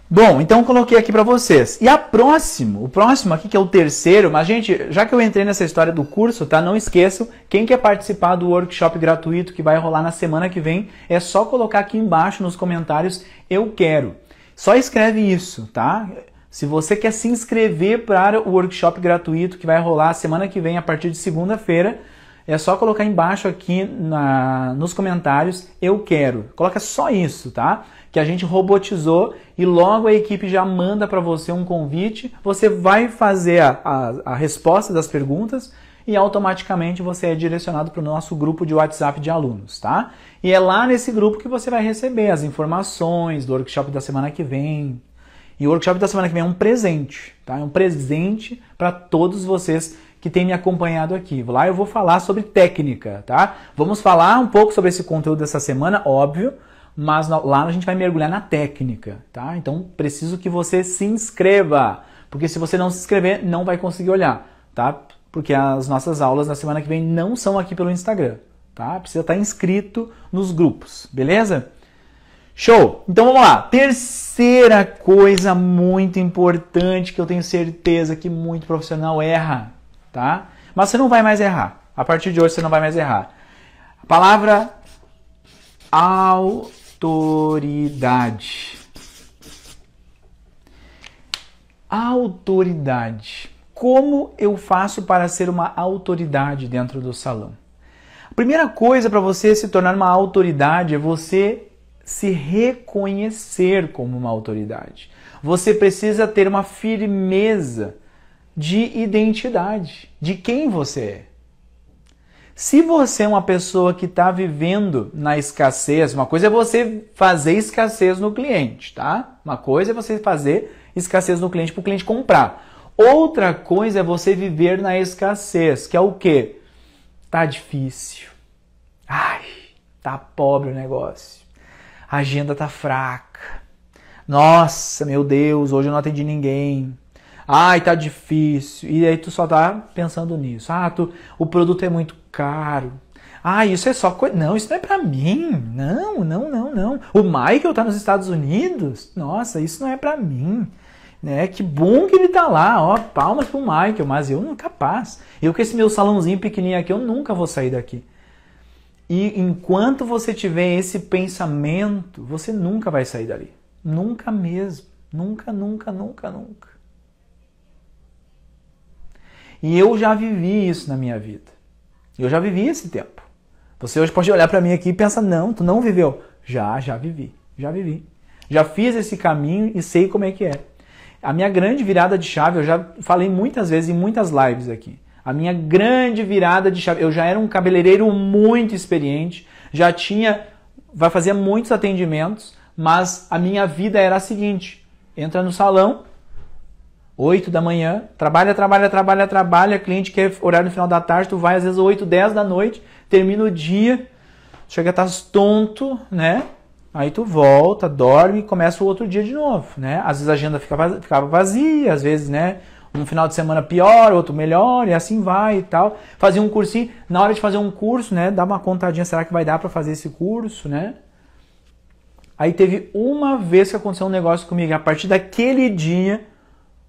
Bom, então coloquei aqui para vocês. E a próximo, o próximo aqui que é o terceiro, mas gente, já que eu entrei nessa história do curso, tá? Não esqueçam, quem quer participar do workshop gratuito que vai rolar na semana que vem, é só colocar aqui embaixo nos comentários eu quero. Só escreve isso, tá? Se você quer se inscrever para o workshop gratuito que vai rolar semana que vem, a partir de segunda-feira, é só colocar embaixo aqui na, nos comentários eu quero. Coloca só isso, tá? Que a gente robotizou e logo a equipe já manda para você um convite. Você vai fazer a, a, a resposta das perguntas e automaticamente você é direcionado para o nosso grupo de WhatsApp de alunos, tá? E é lá nesse grupo que você vai receber as informações do workshop da semana que vem, e o workshop da semana que vem é um presente, tá? É um presente para todos vocês que têm me acompanhado aqui. Lá eu vou falar sobre técnica, tá? Vamos falar um pouco sobre esse conteúdo dessa semana, óbvio, mas lá a gente vai mergulhar na técnica, tá? Então preciso que você se inscreva, porque se você não se inscrever, não vai conseguir olhar, tá? Porque as nossas aulas na semana que vem não são aqui pelo Instagram, tá? Precisa estar inscrito nos grupos, beleza? Show! Então vamos lá. Terceira coisa muito importante que eu tenho certeza que muito profissional erra, tá? Mas você não vai mais errar. A partir de hoje você não vai mais errar. A palavra autoridade. Autoridade. Como eu faço para ser uma autoridade dentro do salão? A primeira coisa para você se tornar uma autoridade é você se reconhecer como uma autoridade. Você precisa ter uma firmeza de identidade, de quem você é. Se você é uma pessoa que está vivendo na escassez, uma coisa é você fazer escassez no cliente, tá? Uma coisa é você fazer escassez no cliente para o cliente comprar. Outra coisa é você viver na escassez, que é o quê? Tá difícil. Ai, tá pobre o negócio a agenda tá fraca. Nossa, meu Deus, hoje eu não atendi ninguém. Ai, tá difícil. E aí tu só tá pensando nisso. Ah, tu, o produto é muito caro. Ah, isso é só coisa. Não, isso não é para mim. Não, não, não, não. O Michael tá nos Estados Unidos. Nossa, isso não é para mim. Né? Que bom que ele tá lá, ó, palmas pro Michael, mas eu não capaz. Eu com esse meu salãozinho pequenininho aqui, eu nunca vou sair daqui. E enquanto você tiver esse pensamento, você nunca vai sair dali. Nunca mesmo. Nunca, nunca, nunca, nunca. E eu já vivi isso na minha vida. Eu já vivi esse tempo. Você hoje pode olhar para mim aqui e pensar: não, tu não viveu. Já, já vivi. Já vivi. Já fiz esse caminho e sei como é que é. A minha grande virada de chave, eu já falei muitas vezes em muitas lives aqui. A minha grande virada de chave. Eu já era um cabeleireiro muito experiente, já tinha. vai fazer muitos atendimentos, mas a minha vida era a seguinte: entra no salão, 8 da manhã, trabalha, trabalha, trabalha, trabalha, cliente quer horário no final da tarde, tu vai às vezes 8, 10 da noite, termina o dia, chega a tá estar tonto, né? Aí tu volta, dorme e começa o outro dia de novo, né? Às vezes a agenda ficava vazia, às vezes, né? um final de semana pior, outro melhor, e assim vai e tal. Fazer um cursinho, na hora de fazer um curso, né, dá uma contadinha, será que vai dar para fazer esse curso, né? Aí teve uma vez que aconteceu um negócio comigo, a partir daquele dia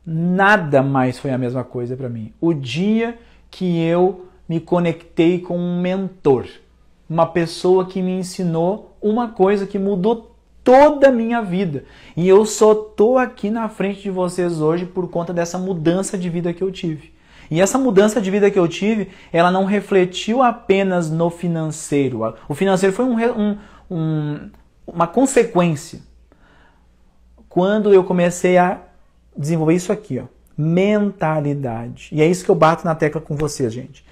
nada mais foi a mesma coisa para mim. O dia que eu me conectei com um mentor, uma pessoa que me ensinou uma coisa que mudou toda a minha vida. E eu só tô aqui na frente de vocês hoje por conta dessa mudança de vida que eu tive. E essa mudança de vida que eu tive, ela não refletiu apenas no financeiro. O financeiro foi um, um, um, uma consequência. Quando eu comecei a desenvolver isso aqui, ó, mentalidade. E é isso que eu bato na tecla com vocês, gente.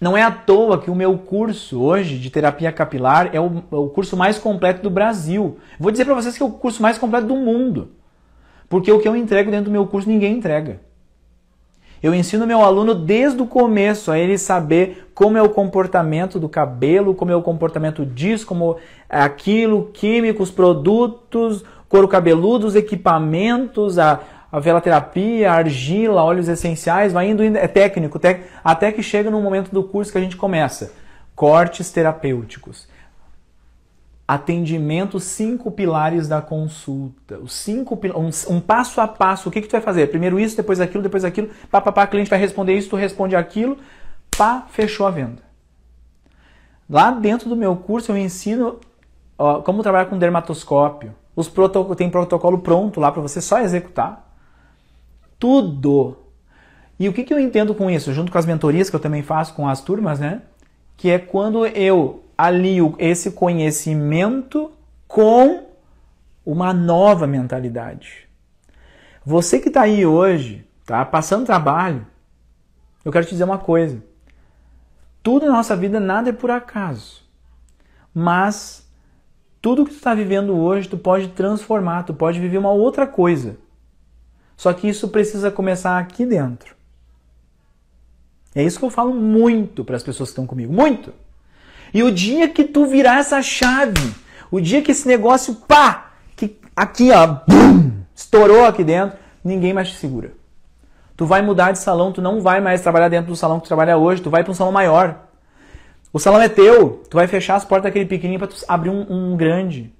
Não é à toa que o meu curso hoje de terapia capilar é o, é o curso mais completo do Brasil. Vou dizer para vocês que é o curso mais completo do mundo. Porque o que eu entrego dentro do meu curso ninguém entrega. Eu ensino meu aluno desde o começo a ele saber como é o comportamento do cabelo, como é o comportamento disso, como é aquilo, químicos, produtos, couro cabeludo, equipamentos, a, a terapia, argila, óleos essenciais, vai indo, indo é técnico, tec, até que chega no momento do curso que a gente começa. Cortes terapêuticos. Atendimento, cinco pilares da consulta. Os cinco um, um passo a passo, o que, que tu vai fazer? Primeiro isso, depois aquilo, depois aquilo, pá, pá, pá, o cliente vai responder isso, tu responde aquilo, pá, fechou a venda. Lá dentro do meu curso eu ensino ó, como trabalhar com dermatoscópio. Os tem protocolo pronto lá para você só executar tudo. E o que, que eu entendo com isso? Junto com as mentorias que eu também faço com as turmas, né? Que é quando eu alio esse conhecimento com uma nova mentalidade. Você que está aí hoje, tá passando trabalho, eu quero te dizer uma coisa. Tudo na nossa vida, nada é por acaso. Mas tudo que tu está vivendo hoje, tu pode transformar, tu pode viver uma outra coisa. Só que isso precisa começar aqui dentro. É isso que eu falo muito para as pessoas que estão comigo, muito. E o dia que tu virar essa chave, o dia que esse negócio pá, que aqui ó, bum, estourou aqui dentro, ninguém mais te segura. Tu vai mudar de salão, tu não vai mais trabalhar dentro do salão que tu trabalha hoje, tu vai para um salão maior. O salão é teu, tu vai fechar as portas daquele pequenininho para tu abrir um, um grande.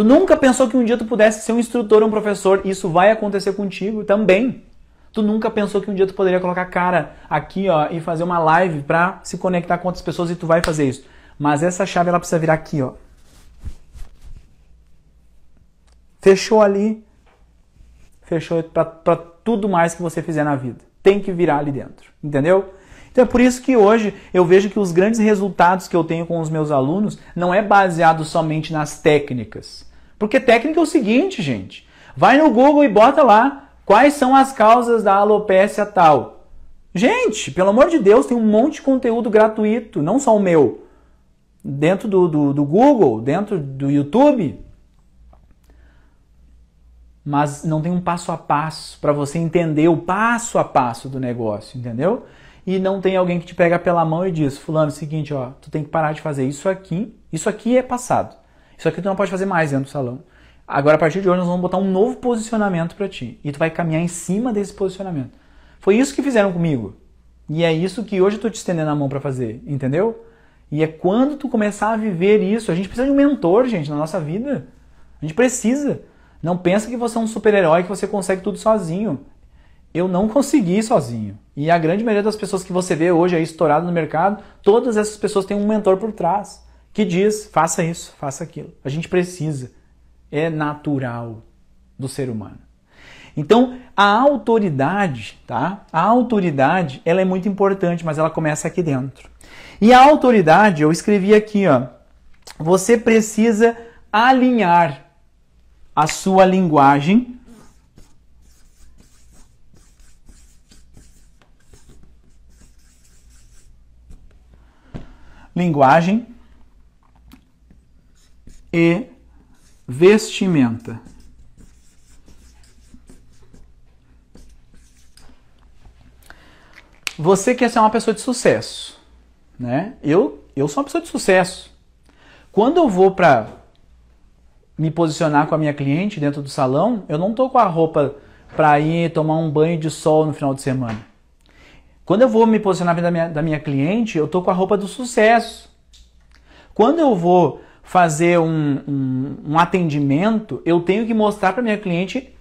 Tu nunca pensou que um dia tu pudesse ser um instrutor, um professor, isso vai acontecer contigo também. Tu nunca pensou que um dia tu poderia colocar cara aqui, ó, e fazer uma live para se conectar com outras pessoas e tu vai fazer isso. Mas essa chave ela precisa virar aqui, ó. Fechou ali, fechou para tudo mais que você fizer na vida. Tem que virar ali dentro, entendeu? Então é por isso que hoje eu vejo que os grandes resultados que eu tenho com os meus alunos não é baseado somente nas técnicas. Porque técnica é o seguinte, gente. Vai no Google e bota lá quais são as causas da alopecia tal. Gente, pelo amor de Deus, tem um monte de conteúdo gratuito, não só o meu. Dentro do, do, do Google, dentro do YouTube. Mas não tem um passo a passo para você entender o passo a passo do negócio, entendeu? E não tem alguém que te pega pela mão e diz: Fulano, é o seguinte, ó, tu tem que parar de fazer isso aqui. Isso aqui é passado. Isso aqui tu não pode fazer mais dentro do salão. Agora, a partir de hoje, nós vamos botar um novo posicionamento para ti. E tu vai caminhar em cima desse posicionamento. Foi isso que fizeram comigo. E é isso que hoje eu estou te estendendo a mão para fazer, entendeu? E é quando tu começar a viver isso. A gente precisa de um mentor, gente, na nossa vida. A gente precisa. Não pensa que você é um super-herói que você consegue tudo sozinho. Eu não consegui sozinho. E a grande maioria das pessoas que você vê hoje aí estourado no mercado, todas essas pessoas têm um mentor por trás que diz: faça isso, faça aquilo. A gente precisa. É natural do ser humano. Então, a autoridade, tá? A autoridade, ela é muito importante, mas ela começa aqui dentro. E a autoridade, eu escrevi aqui, ó. Você precisa alinhar a sua linguagem linguagem e vestimenta. Você quer ser uma pessoa de sucesso, né? Eu, eu sou uma pessoa de sucesso. Quando eu vou para me posicionar com a minha cliente dentro do salão, eu não tô com a roupa para ir tomar um banho de sol no final de semana. Quando eu vou me posicionar da minha, da minha cliente, eu tô com a roupa do sucesso. Quando eu vou fazer um, um, um atendimento, eu tenho que mostrar para minha cliente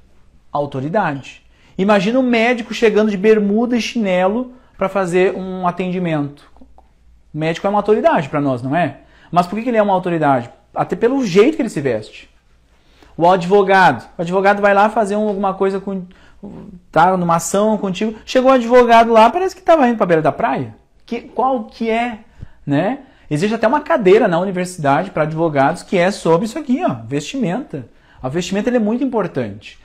autoridade. Imagina um médico chegando de bermuda e chinelo para fazer um atendimento. O médico é uma autoridade para nós, não é? Mas por que ele é uma autoridade? Até pelo jeito que ele se veste. O advogado. O advogado vai lá fazer alguma coisa com. tá numa ação contigo. Chegou o advogado lá, parece que estava indo para a beira da praia. Que, qual que é, né? Existe até uma cadeira na universidade para advogados que é sobre isso aqui, ó, vestimenta. A vestimenta é muito importante.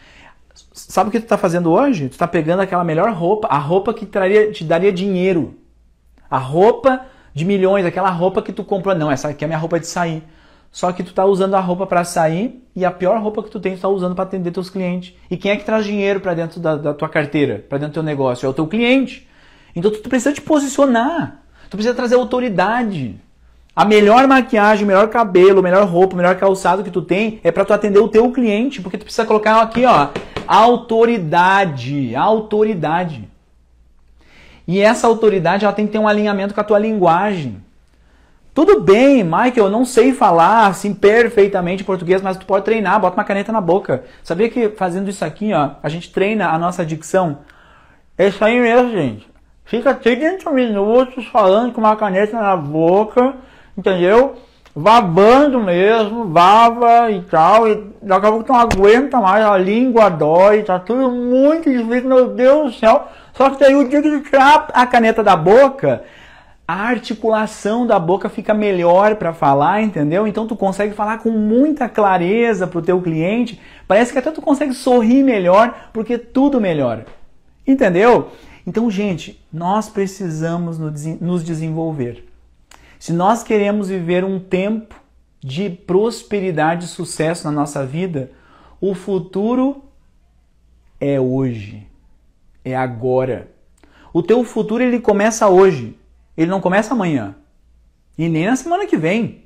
Sabe o que tu está fazendo hoje? Tu está pegando aquela melhor roupa, a roupa que traria, te daria dinheiro. A roupa de milhões, aquela roupa que tu comprou. Não, essa aqui é a minha roupa de sair. Só que tu está usando a roupa para sair e a pior roupa que tu tem tu está usando para atender teus clientes. E quem é que traz dinheiro para dentro da, da tua carteira, para dentro do teu negócio? É o teu cliente. Então tu precisa te posicionar. Tu precisa trazer autoridade. A melhor maquiagem, o melhor cabelo, o melhor roupa, o melhor calçado que tu tem é para tu atender o teu cliente, porque tu precisa colocar aqui, ó, autoridade, autoridade. E essa autoridade, ela tem que ter um alinhamento com a tua linguagem. Tudo bem, Michael, eu não sei falar assim perfeitamente português, mas tu pode treinar, bota uma caneta na boca. Sabia que fazendo isso aqui, ó, a gente treina a nossa dicção? É isso aí mesmo, gente. Fica 30 minutos falando com uma caneta na boca, entendeu? Vabando mesmo, vava e tal, e daqui a pouco tu não aguenta mais, a língua dói, tá tudo muito difícil, meu Deus do céu. Só que aí o dia que tu tirar a caneta da boca, a articulação da boca fica melhor para falar, entendeu? Então tu consegue falar com muita clareza pro teu cliente. Parece que até tu consegue sorrir melhor, porque tudo melhora. Entendeu? Então, gente, nós precisamos nos desenvolver. Se nós queremos viver um tempo de prosperidade e sucesso na nossa vida, o futuro é hoje, é agora. O teu futuro ele começa hoje, ele não começa amanhã e nem na semana que vem.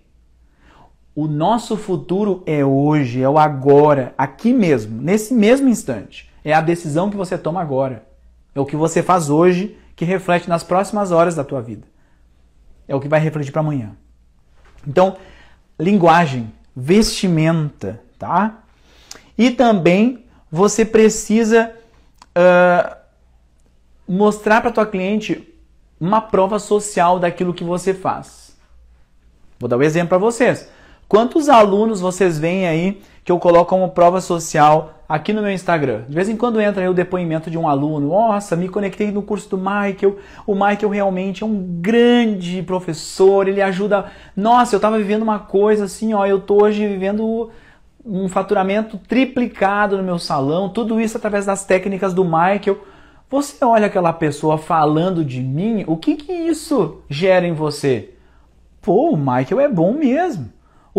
O nosso futuro é hoje, é o agora, aqui mesmo, nesse mesmo instante. É a decisão que você toma agora. É o que você faz hoje que reflete nas próximas horas da tua vida é o que vai refletir para amanhã. Então, linguagem, vestimenta, tá? E também você precisa uh, mostrar para tua cliente uma prova social daquilo que você faz. Vou dar um exemplo para vocês. Quantos alunos vocês veem aí que eu coloco como prova social aqui no meu Instagram. De vez em quando entra aí o depoimento de um aluno. Nossa, me conectei no curso do Michael. O Michael realmente é um grande professor, ele ajuda. Nossa, eu estava vivendo uma coisa assim, ó, eu tô hoje vivendo um faturamento triplicado no meu salão, tudo isso através das técnicas do Michael. Você olha aquela pessoa falando de mim, o que que isso gera em você? Pô, o Michael é bom mesmo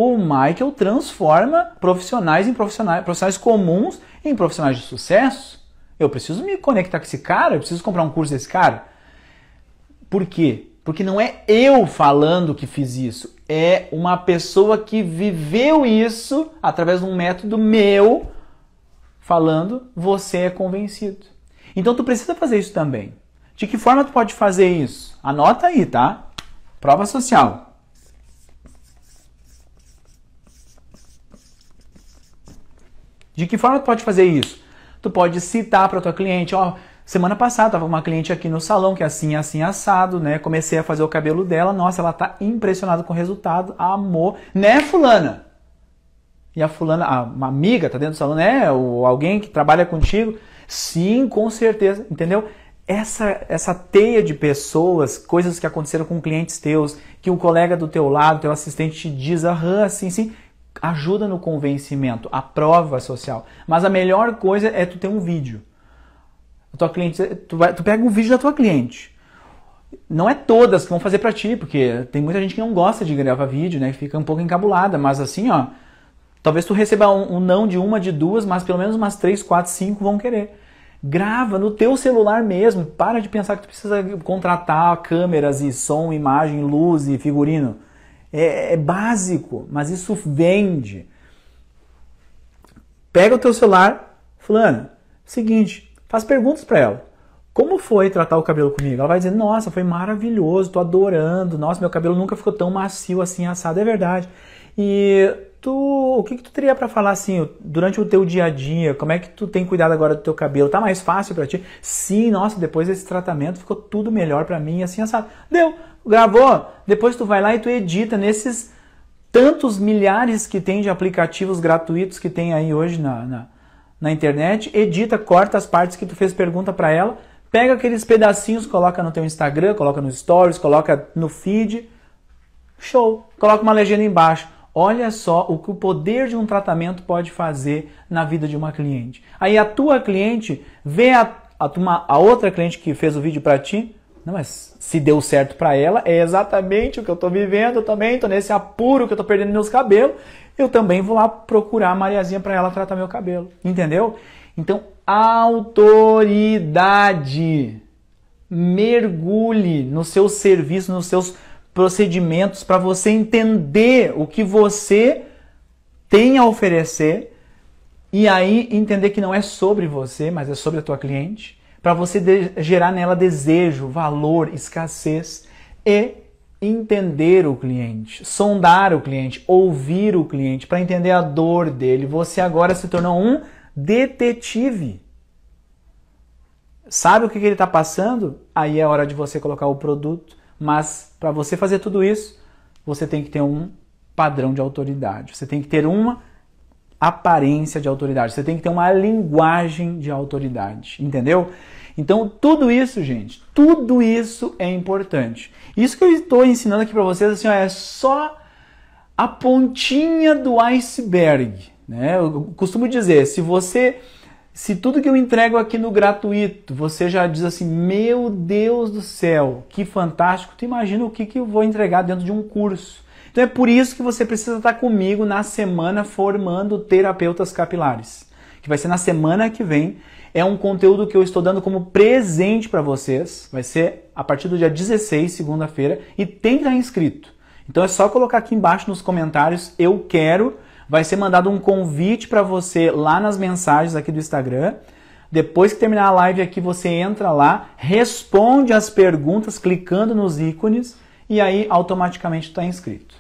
o Michael transforma profissionais em profissionais, profissionais comuns em profissionais de sucesso. Eu preciso me conectar com esse cara, eu preciso comprar um curso desse cara. Por quê? Porque não é eu falando que fiz isso, é uma pessoa que viveu isso através de um método meu falando, você é convencido. Então tu precisa fazer isso também. De que forma tu pode fazer isso? Anota aí, tá? Prova social. De que forma tu pode fazer isso? Tu pode citar para tua cliente, ó, semana passada tava uma cliente aqui no salão que é assim, assim assado, né? Comecei a fazer o cabelo dela, nossa, ela tá impressionada com o resultado, amor, né, fulana? E a fulana, a, uma amiga tá dentro do salão, né? Ou alguém que trabalha contigo? Sim, com certeza, entendeu? Essa, essa teia de pessoas, coisas que aconteceram com clientes teus, que um colega do teu lado, teu assistente te diz, aham, assim, sim, ajuda no convencimento, a prova social. Mas a melhor coisa é tu ter um vídeo. A tua cliente, tu, vai, tu pega um vídeo da tua cliente. Não é todas que vão fazer para ti, porque tem muita gente que não gosta de gravar vídeo, né? Fica um pouco encabulada, mas assim, ó, talvez tu receba um, um não de uma, de duas, mas pelo menos umas três, quatro, cinco vão querer. Grava no teu celular mesmo. Para de pensar que tu precisa contratar câmeras e som, imagem, luz e figurino. É, é básico, mas isso vende. Pega o teu celular, fulano, seguinte, faz perguntas para ela. Como foi tratar o cabelo comigo? Ela vai dizer, nossa, foi maravilhoso, tô adorando, nossa, meu cabelo nunca ficou tão macio assim, assado, é verdade. E tu, o que, que tu teria para falar assim, durante o teu dia a dia, como é que tu tem cuidado agora do teu cabelo? Tá mais fácil para ti? Sim, nossa, depois desse tratamento ficou tudo melhor para mim, assim, assado. Deu. Gravou? Depois tu vai lá e tu edita nesses tantos milhares que tem de aplicativos gratuitos que tem aí hoje na, na, na internet. Edita, corta as partes que tu fez pergunta para ela. Pega aqueles pedacinhos, coloca no teu Instagram, coloca nos stories, coloca no feed. Show! Coloca uma legenda embaixo. Olha só o que o poder de um tratamento pode fazer na vida de uma cliente. Aí a tua cliente vê a, a, uma, a outra cliente que fez o vídeo para ti, não, mas se deu certo para ela, é exatamente o que eu estou vivendo eu também, estou nesse apuro que eu estou perdendo meus cabelos. Eu também vou lá procurar a Mariazinha para ela tratar meu cabelo. Entendeu? Então, autoridade. Mergulhe no seu serviço, nos seus procedimentos para você entender o que você tem a oferecer e aí entender que não é sobre você, mas é sobre a tua cliente para você gerar nela desejo, valor, escassez e entender o cliente, sondar o cliente, ouvir o cliente para entender a dor dele. Você agora se tornou um detetive. Sabe o que, que ele está passando? Aí é hora de você colocar o produto. Mas para você fazer tudo isso, você tem que ter um padrão de autoridade. Você tem que ter uma aparência de autoridade. Você tem que ter uma linguagem de autoridade, entendeu? Então, tudo isso, gente, tudo isso é importante. Isso que eu estou ensinando aqui para vocês assim, ó, é só a pontinha do iceberg, né? Eu costumo dizer, se você se tudo que eu entrego aqui no gratuito, você já diz assim, meu Deus do céu, que fantástico, tu imagina o que, que eu vou entregar dentro de um curso. Então é por isso que você precisa estar comigo na semana formando terapeutas capilares, que vai ser na semana que vem. É um conteúdo que eu estou dando como presente para vocês. Vai ser a partir do dia 16, segunda-feira, e tem que estar tá inscrito. Então é só colocar aqui embaixo nos comentários eu quero. Vai ser mandado um convite para você lá nas mensagens aqui do Instagram. Depois que terminar a live aqui, você entra lá, responde as perguntas clicando nos ícones e aí automaticamente está inscrito.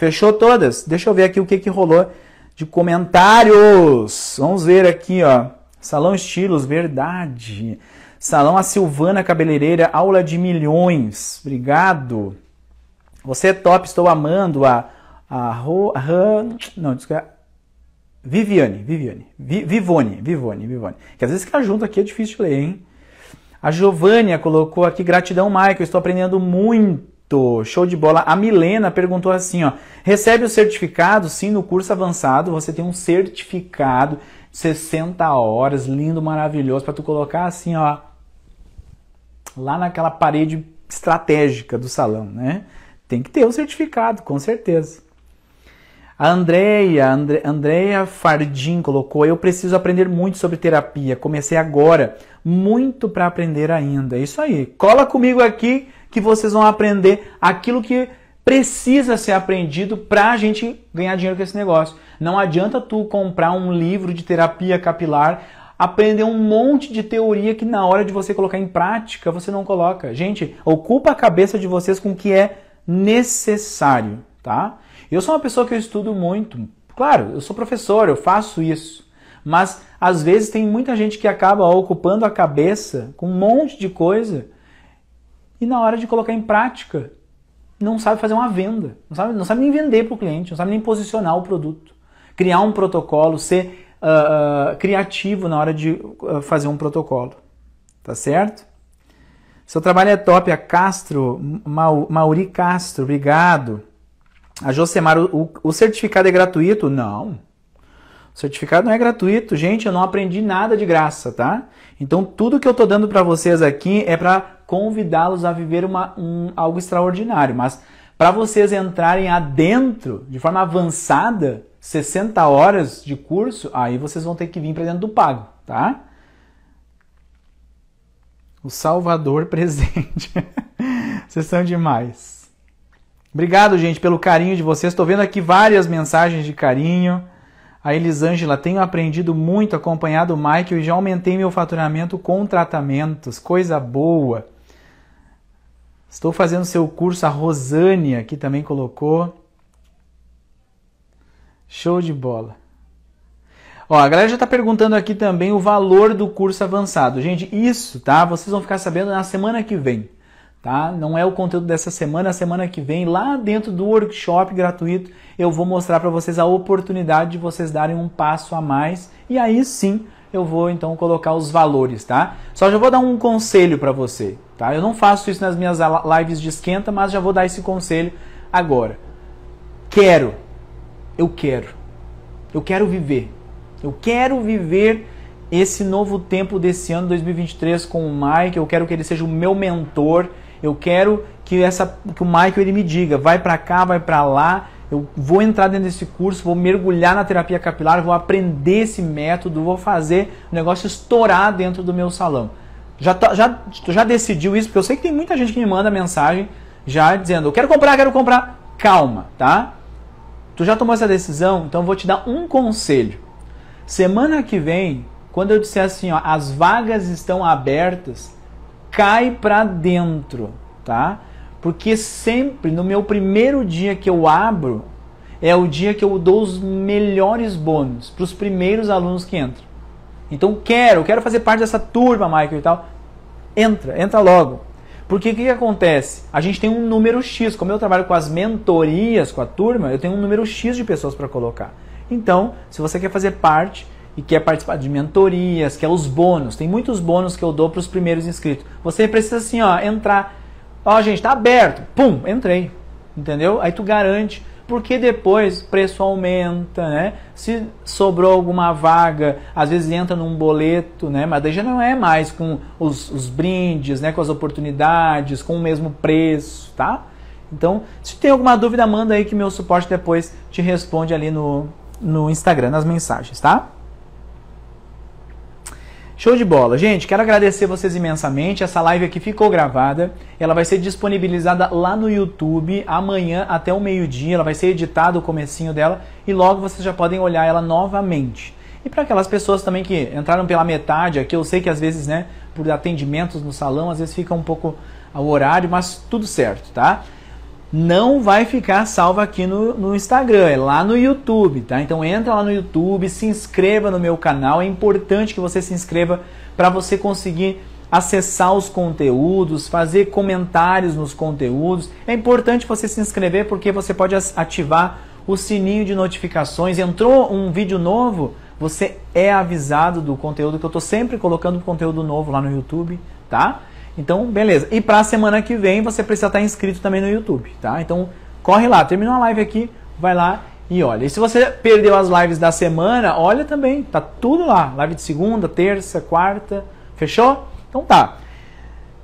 Fechou todas? Deixa eu ver aqui o que, que rolou de comentários. Vamos ver aqui, ó. Salão Estilos, verdade. Salão A Silvana Cabeleireira, aula de milhões. Obrigado. Você é top, estou amando a. A. Ro, a não, desculpa. É Viviane, Viviane. Vi, Vivone, Vivone, Vivone. Que às vezes fica junto aqui é difícil de ler, hein? A Giovânia colocou aqui, gratidão, Michael, estou aprendendo muito Show de bola. A Milena perguntou assim, ó: "Recebe o certificado? Sim, no curso avançado você tem um certificado 60 horas, lindo, maravilhoso para tu colocar assim, ó, lá naquela parede estratégica do salão, né? Tem que ter o um certificado, com certeza. A Andrea, Andre, Fardim colocou: Eu preciso aprender muito sobre terapia. Comecei agora, muito para aprender ainda. É isso aí. Cola comigo aqui que vocês vão aprender aquilo que precisa ser aprendido para a gente ganhar dinheiro com esse negócio. Não adianta tu comprar um livro de terapia capilar, aprender um monte de teoria que na hora de você colocar em prática você não coloca. Gente, ocupa a cabeça de vocês com o que é necessário, tá? Eu sou uma pessoa que eu estudo muito. Claro, eu sou professor, eu faço isso. Mas às vezes tem muita gente que acaba ocupando a cabeça com um monte de coisa e na hora de colocar em prática, não sabe fazer uma venda, não sabe, não sabe nem vender para o cliente, não sabe nem posicionar o produto, criar um protocolo, ser uh, uh, criativo na hora de uh, fazer um protocolo. Tá certo? Seu trabalho é top, a Castro, Mauri Castro, obrigado. A Josemar, o, o certificado é gratuito? Não. O certificado não é gratuito, gente, eu não aprendi nada de graça, tá? Então tudo que eu tô dando para vocês aqui é para convidá-los a viver uma, um, algo extraordinário, mas para vocês entrarem adentro de forma avançada, 60 horas de curso, aí vocês vão ter que vir para dentro do pago, tá? O Salvador (laughs) presente. vocês são demais. Obrigado, gente, pelo carinho de vocês. Estou vendo aqui várias mensagens de carinho. A Elisângela, tenho aprendido muito, acompanhado o Michael e já aumentei meu faturamento com tratamentos. Coisa boa. Estou fazendo seu curso, a Rosânia aqui também colocou. Show de bola. Ó, a galera já está perguntando aqui também o valor do curso avançado. Gente, isso, tá? Vocês vão ficar sabendo na semana que vem, tá? Não é o conteúdo dessa semana, a semana que vem, lá dentro do workshop gratuito, eu vou mostrar para vocês a oportunidade de vocês darem um passo a mais e aí sim eu vou então colocar os valores, tá? Só já vou dar um conselho para você, tá? Eu não faço isso nas minhas lives de esquenta, mas já vou dar esse conselho agora. Quero. Eu quero. Eu quero viver. Eu quero viver esse novo tempo desse ano 2023 com o Mike. Eu quero que ele seja o meu mentor. Eu quero que essa que o Mike ele me diga, vai para cá, vai para lá eu vou entrar dentro desse curso, vou mergulhar na terapia capilar, vou aprender esse método, vou fazer o negócio estourar dentro do meu salão. Já, tá, já, já decidiu isso? Porque eu sei que tem muita gente que me manda mensagem já dizendo, eu quero comprar, quero comprar. Calma, tá? Tu já tomou essa decisão? Então eu vou te dar um conselho. Semana que vem, quando eu disser assim, ó, as vagas estão abertas, cai pra dentro, tá? Porque sempre no meu primeiro dia que eu abro, é o dia que eu dou os melhores bônus para os primeiros alunos que entram. Então quero, quero fazer parte dessa turma, Michael e tal. Entra, entra logo. Porque o que, que, acontece? A gente tem um número X. Como eu trabalho com as mentorias com a turma, eu tenho um número X de pessoas para colocar. Então, se você quer fazer parte e quer participar de mentorias, quer os bônus, tem muitos bônus que eu dou para os primeiros inscritos. Você precisa assim, ó, entrar Ó, gente, tá aberto. Pum, entrei. Entendeu? Aí tu garante, porque depois preço aumenta, né? Se sobrou alguma vaga, às vezes entra num boleto, né? Mas daí já não é mais com os, os brindes, né? Com as oportunidades, com o mesmo preço, tá? Então, se tem alguma dúvida, manda aí que meu suporte depois te responde ali no, no Instagram, nas mensagens, tá? Show de bola. Gente, quero agradecer vocês imensamente. Essa live aqui ficou gravada. Ela vai ser disponibilizada lá no YouTube amanhã até o meio-dia. Ela vai ser editada o comecinho dela e logo vocês já podem olhar ela novamente. E para aquelas pessoas também que entraram pela metade aqui, eu sei que às vezes, né, por atendimentos no salão, às vezes fica um pouco ao horário, mas tudo certo, tá? não vai ficar salva aqui no, no, Instagram, é lá no YouTube, tá? Então entra lá no YouTube, se inscreva no meu canal, é importante que você se inscreva para você conseguir acessar os conteúdos, fazer comentários nos conteúdos. É importante você se inscrever porque você pode ativar o sininho de notificações. Entrou um vídeo novo, você é avisado do conteúdo que eu estou sempre colocando conteúdo novo lá no YouTube, tá? Então, beleza. E para a semana que vem você precisa estar inscrito também no YouTube, tá? Então, corre lá, terminou a live aqui, vai lá e olha. E se você perdeu as lives da semana, olha também, tá tudo lá. Live de segunda, terça, quarta, fechou? Então tá.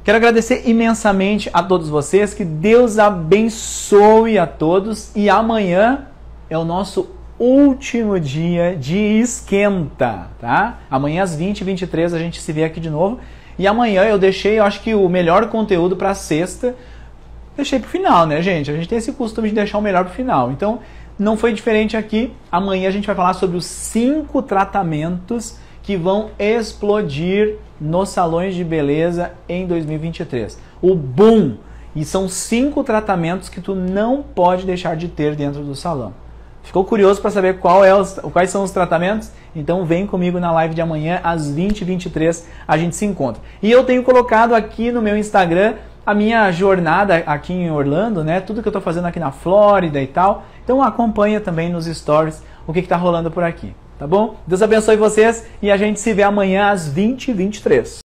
Quero agradecer imensamente a todos vocês, que Deus abençoe a todos e amanhã é o nosso último dia de esquenta, tá? Amanhã às 20h23 a gente se vê aqui de novo. E amanhã eu deixei, eu acho que o melhor conteúdo para sexta, deixei pro final, né, gente? A gente tem esse costume de deixar o melhor pro final. Então, não foi diferente aqui. Amanhã a gente vai falar sobre os cinco tratamentos que vão explodir nos salões de beleza em 2023. O boom! E são cinco tratamentos que tu não pode deixar de ter dentro do salão. Ficou curioso para saber é os, quais são os tratamentos? Então vem comigo na live de amanhã às 20h23, a gente se encontra. E eu tenho colocado aqui no meu Instagram a minha jornada aqui em Orlando, né? Tudo que eu estou fazendo aqui na Flórida e tal. Então acompanha também nos stories o que está rolando por aqui, tá bom? Deus abençoe vocês e a gente se vê amanhã às 20h23.